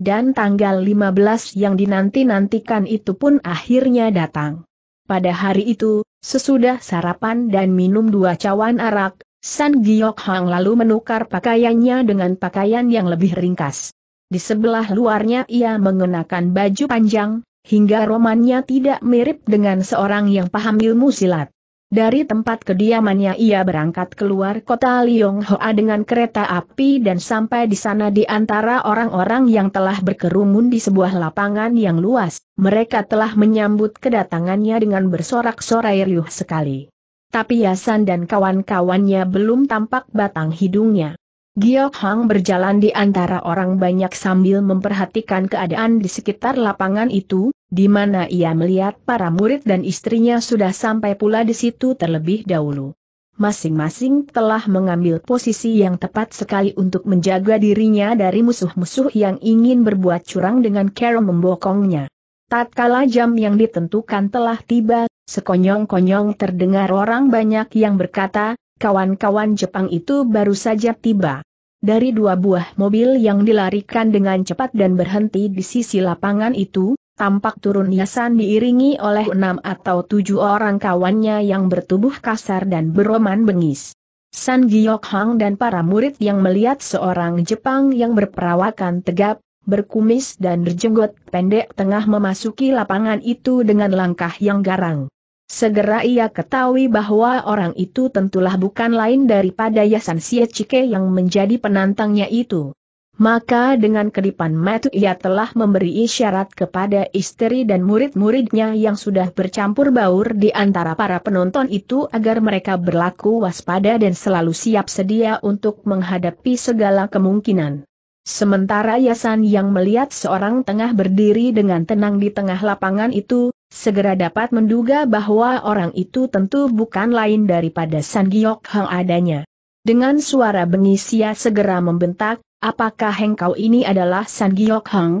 Dan tanggal 15 yang dinanti-nantikan itu pun akhirnya datang. Pada hari itu, sesudah sarapan dan minum dua cawan arak, San Giok Hang lalu menukar pakaiannya dengan pakaian yang lebih ringkas. Di sebelah luarnya ia mengenakan baju panjang, hingga romannya tidak mirip dengan seorang yang paham ilmu silat. Dari tempat kediamannya ia berangkat keluar kota Hoa dengan kereta api dan sampai di sana di antara orang-orang yang telah berkerumun di sebuah lapangan yang luas, mereka telah menyambut kedatangannya dengan bersorak-sorai riuh sekali. Tapi Yasan dan kawan-kawannya belum tampak batang hidungnya. Giok Hang berjalan di antara orang banyak sambil memperhatikan keadaan di sekitar lapangan itu, di mana ia melihat para murid dan istrinya sudah sampai pula di situ terlebih dahulu. Masing-masing telah mengambil posisi yang tepat sekali untuk menjaga dirinya dari musuh-musuh yang ingin berbuat curang dengan cara membokongnya. Tatkala jam yang ditentukan telah tiba, sekonyong-konyong terdengar orang banyak yang berkata, kawan-kawan Jepang itu baru saja tiba. Dari dua buah mobil yang dilarikan dengan cepat dan berhenti di sisi lapangan itu, tampak turun Yasan diiringi oleh enam atau tujuh orang kawannya yang bertubuh kasar dan beroman bengis. San Giok Hang dan para murid yang melihat seorang Jepang yang berperawakan tegap, berkumis dan berjenggot pendek tengah memasuki lapangan itu dengan langkah yang garang. Segera ia ketahui bahwa orang itu tentulah bukan lain daripada Yasan Sia Cike yang menjadi penantangnya itu. Maka dengan kedipan mata ia telah memberi isyarat kepada istri dan murid-muridnya yang sudah bercampur baur di antara para penonton itu agar mereka berlaku waspada dan selalu siap sedia untuk menghadapi segala kemungkinan. Sementara Yasan yang melihat seorang tengah berdiri dengan tenang di tengah lapangan itu, segera dapat menduga bahwa orang itu tentu bukan lain daripada San Giok Hang adanya. Dengan suara bengis ia segera membentak, apakah engkau ini adalah San Giok Hang?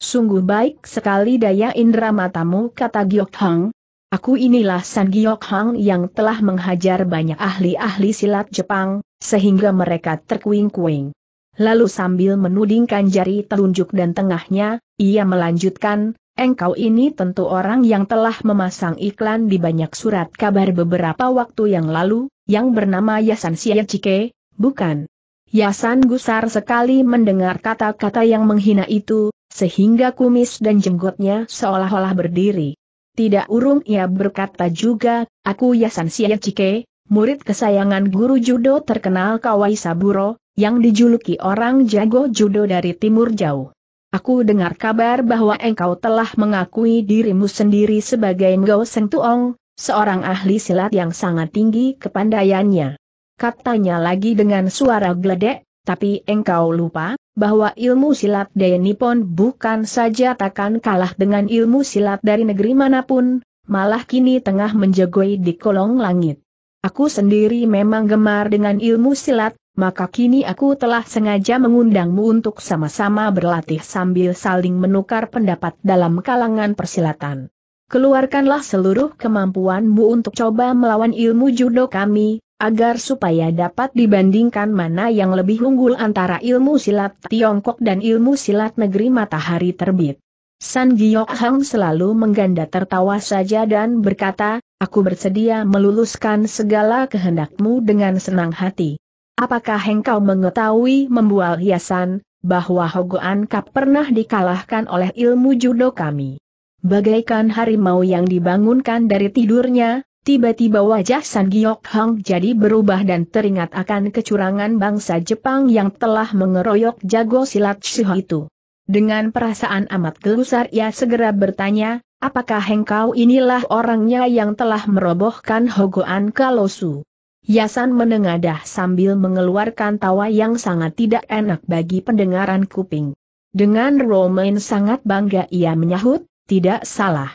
Sungguh baik sekali daya indera matamu kata Giok Hang. Aku inilah San Giok Hang yang telah menghajar banyak ahli-ahli silat Jepang, sehingga mereka terkuing-kuing. Lalu sambil menudingkan jari telunjuk dan tengahnya, ia melanjutkan, engkau ini tentu orang yang telah memasang iklan di banyak surat kabar beberapa waktu yang lalu, yang bernama Yasan Cike, bukan? Yasan gusar sekali mendengar kata-kata yang menghina itu, sehingga kumis dan jenggotnya seolah-olah berdiri. Tidak urung ia berkata juga, aku Yasan Cike, murid kesayangan guru judo terkenal Kawai Saburo, yang dijuluki orang jago judo dari timur jauh. Aku dengar kabar bahwa engkau telah mengakui dirimu sendiri sebagai Ngo Seng Tuong, seorang ahli silat yang sangat tinggi kepandaiannya. Katanya lagi dengan suara geledek, tapi engkau lupa, bahwa ilmu silat dari Nippon bukan saja takkan kalah dengan ilmu silat dari negeri manapun, malah kini tengah menjegoi di kolong langit. Aku sendiri memang gemar dengan ilmu silat, maka kini aku telah sengaja mengundangmu untuk sama-sama berlatih sambil saling menukar pendapat dalam kalangan persilatan. Keluarkanlah seluruh kemampuanmu untuk coba melawan ilmu judo kami, agar supaya dapat dibandingkan mana yang lebih unggul antara ilmu silat Tiongkok dan ilmu silat negeri matahari terbit. San Giok Hang selalu mengganda tertawa saja dan berkata, aku bersedia meluluskan segala kehendakmu dengan senang hati. Apakah engkau mengetahui membual hiasan, bahwa Hogoan Kap pernah dikalahkan oleh ilmu judo kami? Bagaikan harimau yang dibangunkan dari tidurnya, tiba-tiba wajah San Giok Hang jadi berubah dan teringat akan kecurangan bangsa Jepang yang telah mengeroyok jago silat Shiho itu. Dengan perasaan amat gelusar ia segera bertanya, apakah engkau inilah orangnya yang telah merobohkan Hogoan Kalosu? Yasan menengadah sambil mengeluarkan tawa yang sangat tidak enak bagi pendengaran kuping. Dengan Romain sangat bangga ia menyahut, tidak salah.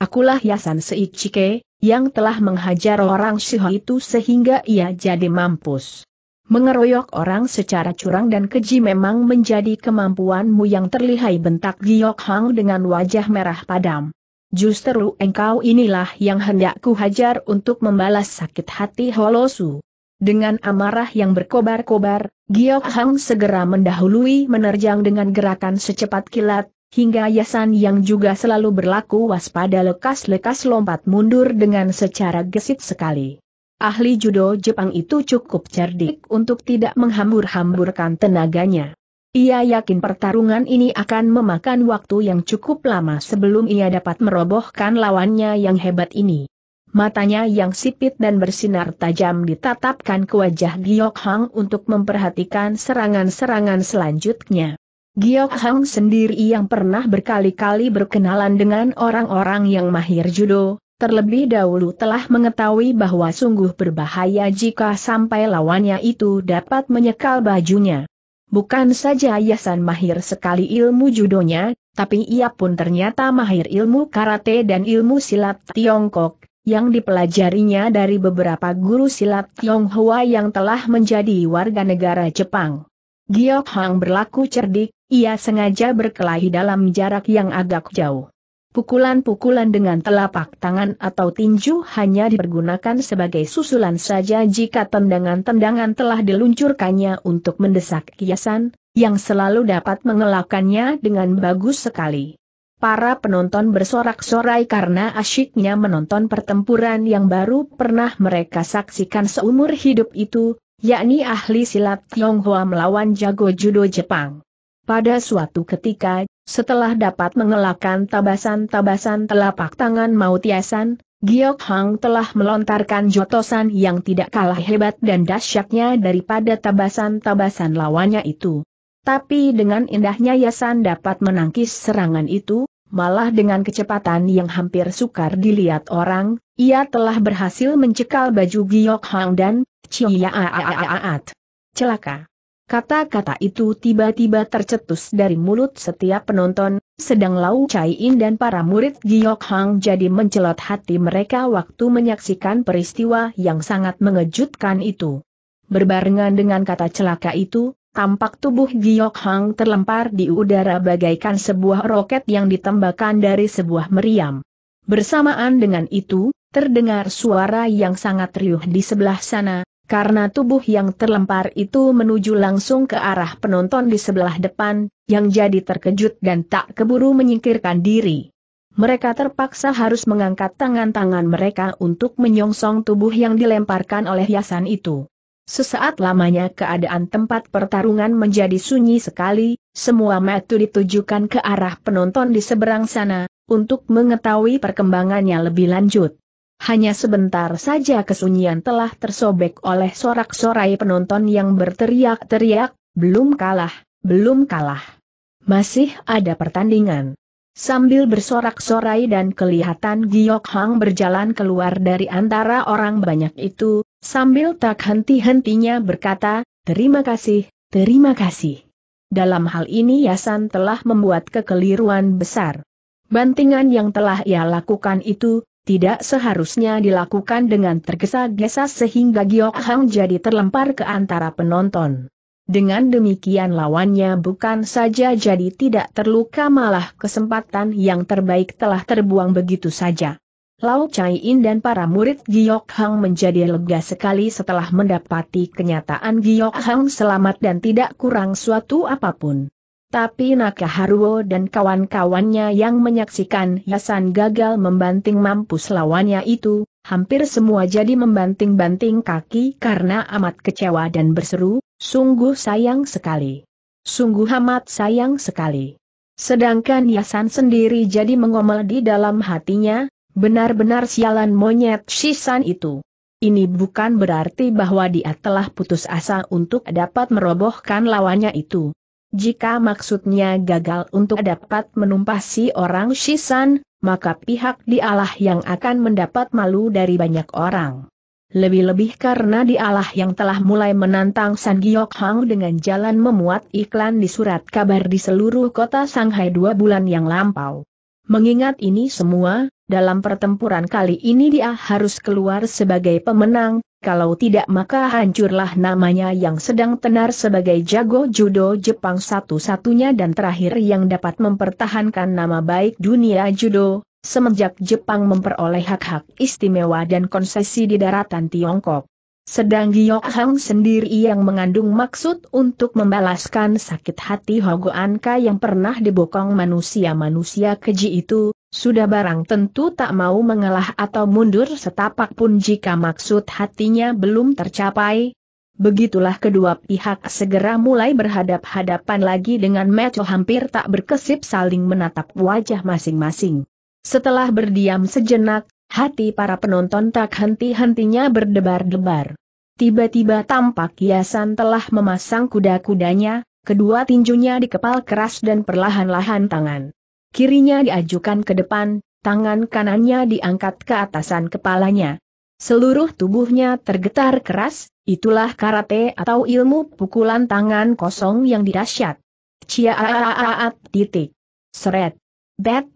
Akulah Yasan Seichike, yang telah menghajar orang Shiho itu sehingga ia jadi mampus. Mengeroyok orang secara curang dan keji memang menjadi kemampuanmu yang terlihai bentak Giok Hang dengan wajah merah padam. Justru engkau inilah yang hendak kuhajar untuk membalas sakit hati Holosu. Dengan amarah yang berkobar-kobar, Giok Hang segera mendahului menerjang dengan gerakan secepat kilat, hingga Yasan yang juga selalu berlaku waspada lekas-lekas lompat mundur dengan secara gesit sekali. Ahli judo Jepang itu cukup cerdik untuk tidak menghambur-hamburkan tenaganya. Ia yakin pertarungan ini akan memakan waktu yang cukup lama sebelum ia dapat merobohkan lawannya yang hebat ini. Matanya yang sipit dan bersinar tajam ditatapkan ke wajah Giok Hang untuk memperhatikan serangan-serangan selanjutnya. Giok Hang sendiri yang pernah berkali-kali berkenalan dengan orang-orang yang mahir judo, terlebih dahulu telah mengetahui bahwa sungguh berbahaya jika sampai lawannya itu dapat menyekal bajunya. Bukan saja Yasan mahir sekali ilmu judonya, tapi ia pun ternyata mahir ilmu karate dan ilmu silat Tiongkok, yang dipelajarinya dari beberapa guru silat Tionghoa yang telah menjadi warga negara Jepang. Giok Hang berlaku cerdik, ia sengaja berkelahi dalam jarak yang agak jauh. Pukulan-pukulan dengan telapak tangan atau tinju hanya dipergunakan sebagai susulan saja jika tendangan-tendangan telah diluncurkannya untuk mendesak kiasan, yang selalu dapat mengelakannya dengan bagus sekali. Para penonton bersorak-sorai karena asyiknya menonton pertempuran yang baru pernah mereka saksikan seumur hidup itu, yakni ahli silat Tionghoa melawan jago judo Jepang. Pada suatu ketika, setelah dapat mengelakkan tabasan-tabasan telapak tangan Mautiasan, Giok Hang telah melontarkan jotosan yang tidak kalah hebat dan dahsyatnya daripada tabasan-tabasan lawannya itu. Tapi dengan indahnya Yasan dapat menangkis serangan itu, malah dengan kecepatan yang hampir sukar dilihat orang, ia telah berhasil mencekal baju Giok Hang dan Chiyaaat. Celaka. Kata-kata itu tiba-tiba tercetus dari mulut setiap penonton, sedang Lau Chai In dan para murid Giok Hang jadi mencelot hati mereka waktu menyaksikan peristiwa yang sangat mengejutkan itu. Berbarengan dengan kata celaka itu, tampak tubuh Giok Hang terlempar di udara bagaikan sebuah roket yang ditembakkan dari sebuah meriam. Bersamaan dengan itu, terdengar suara yang sangat riuh di sebelah sana, karena tubuh yang terlempar itu menuju langsung ke arah penonton di sebelah depan, yang jadi terkejut dan tak keburu menyingkirkan diri. Mereka terpaksa harus mengangkat tangan-tangan mereka untuk menyongsong tubuh yang dilemparkan oleh hiasan itu. Sesaat lamanya keadaan tempat pertarungan menjadi sunyi sekali, semua metu ditujukan ke arah penonton di seberang sana, untuk mengetahui perkembangannya lebih lanjut hanya sebentar saja kesunyian telah tersobek oleh sorak-sorai penonton yang berteriak-teriak, belum kalah, belum kalah. Masih ada pertandingan. Sambil bersorak-sorai dan kelihatan Giok Hang berjalan keluar dari antara orang banyak itu, sambil tak henti-hentinya berkata, terima kasih, terima kasih. Dalam hal ini Yasan telah membuat kekeliruan besar. Bantingan yang telah ia lakukan itu, tidak seharusnya dilakukan dengan tergesa-gesa sehingga Giok Hang jadi terlempar ke antara penonton. Dengan demikian lawannya bukan saja jadi tidak terluka malah kesempatan yang terbaik telah terbuang begitu saja. Lau Chai In dan para murid Giok Hang menjadi lega sekali setelah mendapati kenyataan Giok Hang selamat dan tidak kurang suatu apapun. Tapi Naka Haruo dan kawan-kawannya yang menyaksikan Yasan gagal membanting mampus lawannya itu, hampir semua jadi membanting-banting kaki karena amat kecewa dan berseru, sungguh sayang sekali. Sungguh amat sayang sekali. Sedangkan Yasan sendiri jadi mengomel di dalam hatinya, benar-benar sialan monyet Shisan itu. Ini bukan berarti bahwa dia telah putus asa untuk dapat merobohkan lawannya itu jika maksudnya gagal untuk dapat menumpasi si orang Shisan, maka pihak dialah yang akan mendapat malu dari banyak orang. Lebih-lebih karena dialah yang telah mulai menantang San Giok Hang dengan jalan memuat iklan di surat kabar di seluruh kota Shanghai dua bulan yang lampau. Mengingat ini semua, dalam pertempuran kali ini dia harus keluar sebagai pemenang, kalau tidak maka hancurlah namanya yang sedang tenar sebagai jago judo Jepang satu-satunya dan terakhir yang dapat mempertahankan nama baik dunia judo, semenjak Jepang memperoleh hak-hak istimewa dan konsesi di daratan Tiongkok. Sedang Giok Hang sendiri yang mengandung maksud untuk membalaskan sakit hati Hogo Anka yang pernah dibokong manusia-manusia keji itu, sudah barang tentu tak mau mengalah atau mundur setapak pun jika maksud hatinya belum tercapai. Begitulah kedua pihak segera mulai berhadap-hadapan lagi dengan Meco hampir tak berkesip saling menatap wajah masing-masing. Setelah berdiam sejenak, hati para penonton tak henti-hentinya berdebar-debar. Tiba-tiba tampak Yasan telah memasang kuda-kudanya, kedua tinjunya dikepal keras dan perlahan-lahan tangan Kirinya diajukan ke depan, tangan kanannya diangkat ke atasan kepalanya. Seluruh tubuhnya tergetar keras, itulah karate atau ilmu pukulan tangan kosong yang dirasyat. Ciaaat titik. Seret. Bet.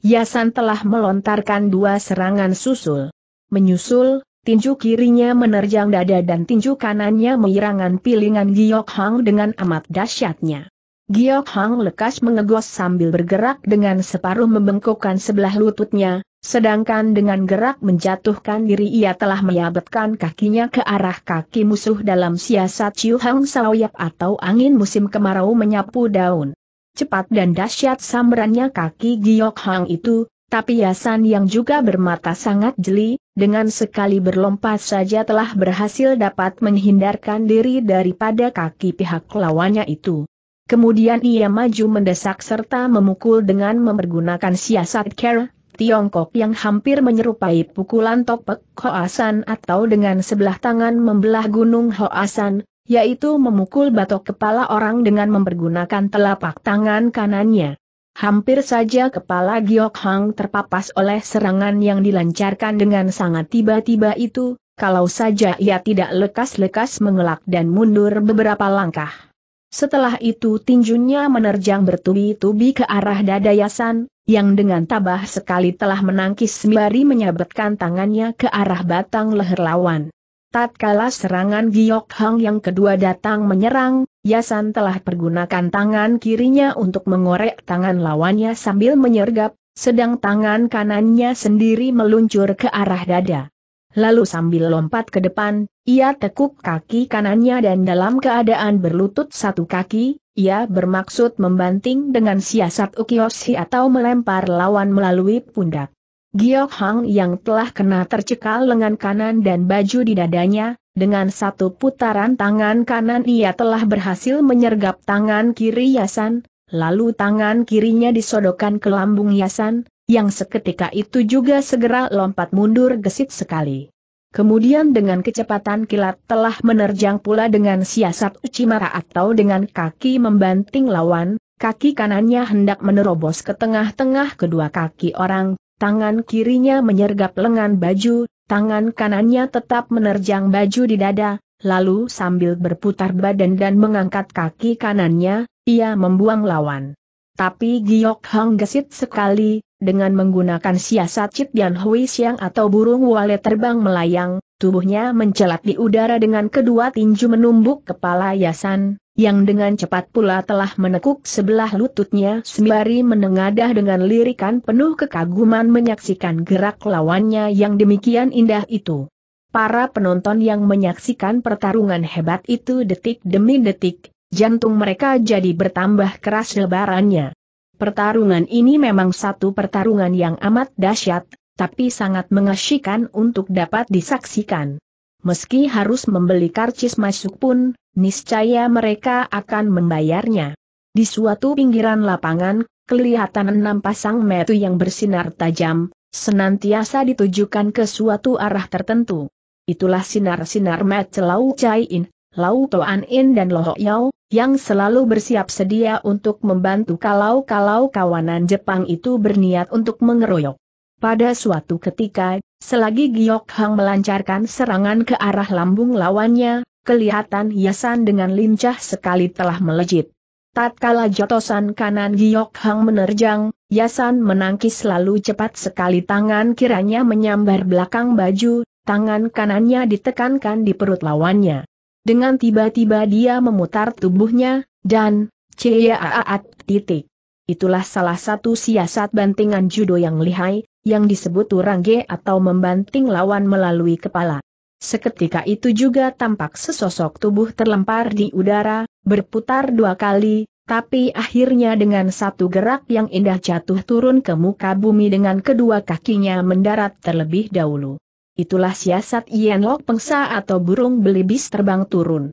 Yasan telah melontarkan dua serangan susul. Menyusul, tinju kirinya menerjang dada dan tinju kanannya meyirangan pilingan Giok Hang dengan amat dahsyatnya. Giok Hang lekas mengegos sambil bergerak dengan separuh membengkokkan sebelah lututnya, sedangkan dengan gerak menjatuhkan diri ia telah menyabetkan kakinya ke arah kaki musuh dalam siasat Chiu Hang Saoyap atau angin musim kemarau menyapu daun. Cepat dan dahsyat samberannya kaki Giok Hang itu, tapi Yasan yang juga bermata sangat jeli, dengan sekali berlompat saja telah berhasil dapat menghindarkan diri daripada kaki pihak lawannya itu. Kemudian ia maju mendesak serta memukul dengan mempergunakan siasat kera, Tiongkok yang hampir menyerupai pukulan topek Hoasan atau dengan sebelah tangan membelah gunung Hoasan, yaitu memukul batok kepala orang dengan mempergunakan telapak tangan kanannya. Hampir saja kepala Giok Hang terpapas oleh serangan yang dilancarkan dengan sangat tiba-tiba itu, kalau saja ia tidak lekas-lekas mengelak dan mundur beberapa langkah. Setelah itu tinjunya menerjang bertubi-tubi ke arah dada Yasan, yang dengan tabah sekali telah menangkis sembari menyabetkan tangannya ke arah batang leher lawan. Tatkala serangan Giok Hang yang kedua datang menyerang, Yasan telah pergunakan tangan kirinya untuk mengorek tangan lawannya sambil menyergap, sedang tangan kanannya sendiri meluncur ke arah dada. Lalu sambil lompat ke depan, ia tekuk kaki kanannya dan dalam keadaan berlutut satu kaki, ia bermaksud membanting dengan siasat ukiyoshi atau melempar lawan melalui pundak. Giok Hang yang telah kena tercekal lengan kanan dan baju di dadanya, dengan satu putaran tangan kanan ia telah berhasil menyergap tangan kiri Yasan, lalu tangan kirinya disodokkan ke lambung Yasan, yang seketika itu juga segera lompat mundur gesit sekali. Kemudian dengan kecepatan kilat telah menerjang pula dengan siasat ucimara atau dengan kaki membanting lawan, kaki kanannya hendak menerobos ke tengah-tengah kedua kaki orang, tangan kirinya menyergap lengan baju, tangan kanannya tetap menerjang baju di dada, lalu sambil berputar badan dan mengangkat kaki kanannya, ia membuang lawan. Tapi Giok Hang gesit sekali, dengan menggunakan siasat Cip Yan Hui Siang atau burung wale terbang melayang, tubuhnya mencelat di udara dengan kedua tinju menumbuk kepala Yasan, yang dengan cepat pula telah menekuk sebelah lututnya sembari menengadah dengan lirikan penuh kekaguman menyaksikan gerak lawannya yang demikian indah itu. Para penonton yang menyaksikan pertarungan hebat itu detik demi detik, jantung mereka jadi bertambah keras lebarannya. Pertarungan ini memang satu pertarungan yang amat dahsyat, tapi sangat mengasyikan untuk dapat disaksikan. Meski harus membeli karcis masuk pun, niscaya mereka akan membayarnya. Di suatu pinggiran lapangan, kelihatan enam pasang metu yang bersinar tajam, senantiasa ditujukan ke suatu arah tertentu. Itulah sinar-sinar metu Lau Chai In, Lau Toan In dan Loh Yao, yang selalu bersiap sedia untuk membantu kalau-kalau kawanan Jepang itu berniat untuk mengeroyok. Pada suatu ketika, selagi Giok Hang melancarkan serangan ke arah lambung lawannya, kelihatan Yasan dengan lincah sekali telah melejit. Tatkala jotosan kanan Giok Hang menerjang, Yasan menangkis lalu cepat sekali tangan kiranya menyambar belakang baju, tangan kanannya ditekankan di perut lawannya. Dengan tiba-tiba dia memutar tubuhnya, dan, ciaat titik. Itulah salah satu siasat bantingan judo yang lihai, yang disebut urange atau membanting lawan melalui kepala. Seketika itu juga tampak sesosok tubuh terlempar di udara, berputar dua kali, tapi akhirnya dengan satu gerak yang indah jatuh turun ke muka bumi dengan kedua kakinya mendarat terlebih dahulu. Itulah siasat Yen Lok Pengsa atau burung belibis terbang turun.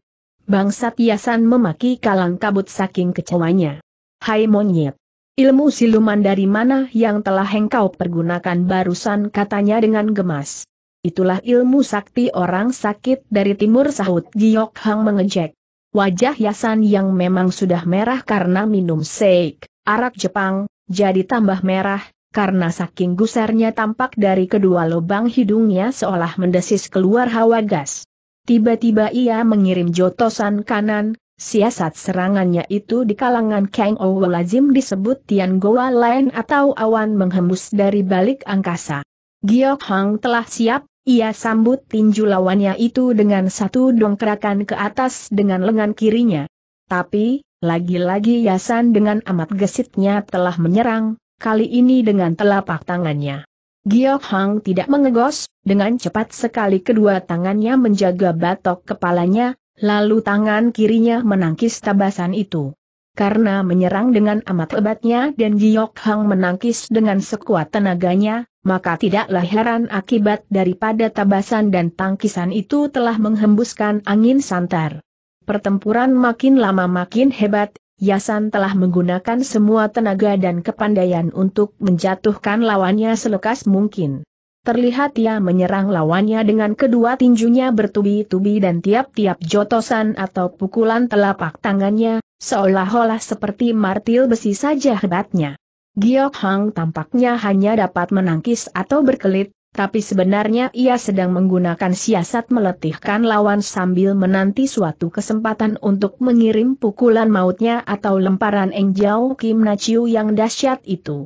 Bangsat Tiasan memaki kalang kabut saking kecewanya. Hai monyet. Ilmu siluman dari mana yang telah engkau pergunakan barusan katanya dengan gemas. Itulah ilmu sakti orang sakit dari timur sahut Giok Hang mengejek. Wajah Yasan yang memang sudah merah karena minum seik, arak Jepang, jadi tambah merah, karena saking gusarnya tampak dari kedua lubang hidungnya seolah mendesis keluar hawa gas. Tiba-tiba ia mengirim jotosan kanan, siasat serangannya itu di kalangan Kang Owo Lazim disebut Tian Goa Lain atau awan menghembus dari balik angkasa. Giok Hang telah siap, ia sambut tinju lawannya itu dengan satu dongkrakan ke atas dengan lengan kirinya. Tapi, lagi-lagi Yasan dengan amat gesitnya telah menyerang, kali ini dengan telapak tangannya. Giok Hang tidak mengegos, dengan cepat sekali kedua tangannya menjaga batok kepalanya, lalu tangan kirinya menangkis tabasan itu. Karena menyerang dengan amat hebatnya dan Giok Hang menangkis dengan sekuat tenaganya, maka tidaklah heran akibat daripada tabasan dan tangkisan itu telah menghembuskan angin santar. Pertempuran makin lama makin hebat, Yasan telah menggunakan semua tenaga dan kepandaian untuk menjatuhkan lawannya selekas mungkin. Terlihat ia menyerang lawannya dengan kedua tinjunya bertubi-tubi dan tiap-tiap jotosan atau pukulan telapak tangannya, seolah-olah seperti martil besi saja hebatnya. Giok Hang tampaknya hanya dapat menangkis atau berkelit, tapi sebenarnya ia sedang menggunakan siasat meletihkan lawan sambil menanti suatu kesempatan untuk mengirim pukulan mautnya atau lemparan Engjau Kim Kim Nachiu yang dahsyat itu.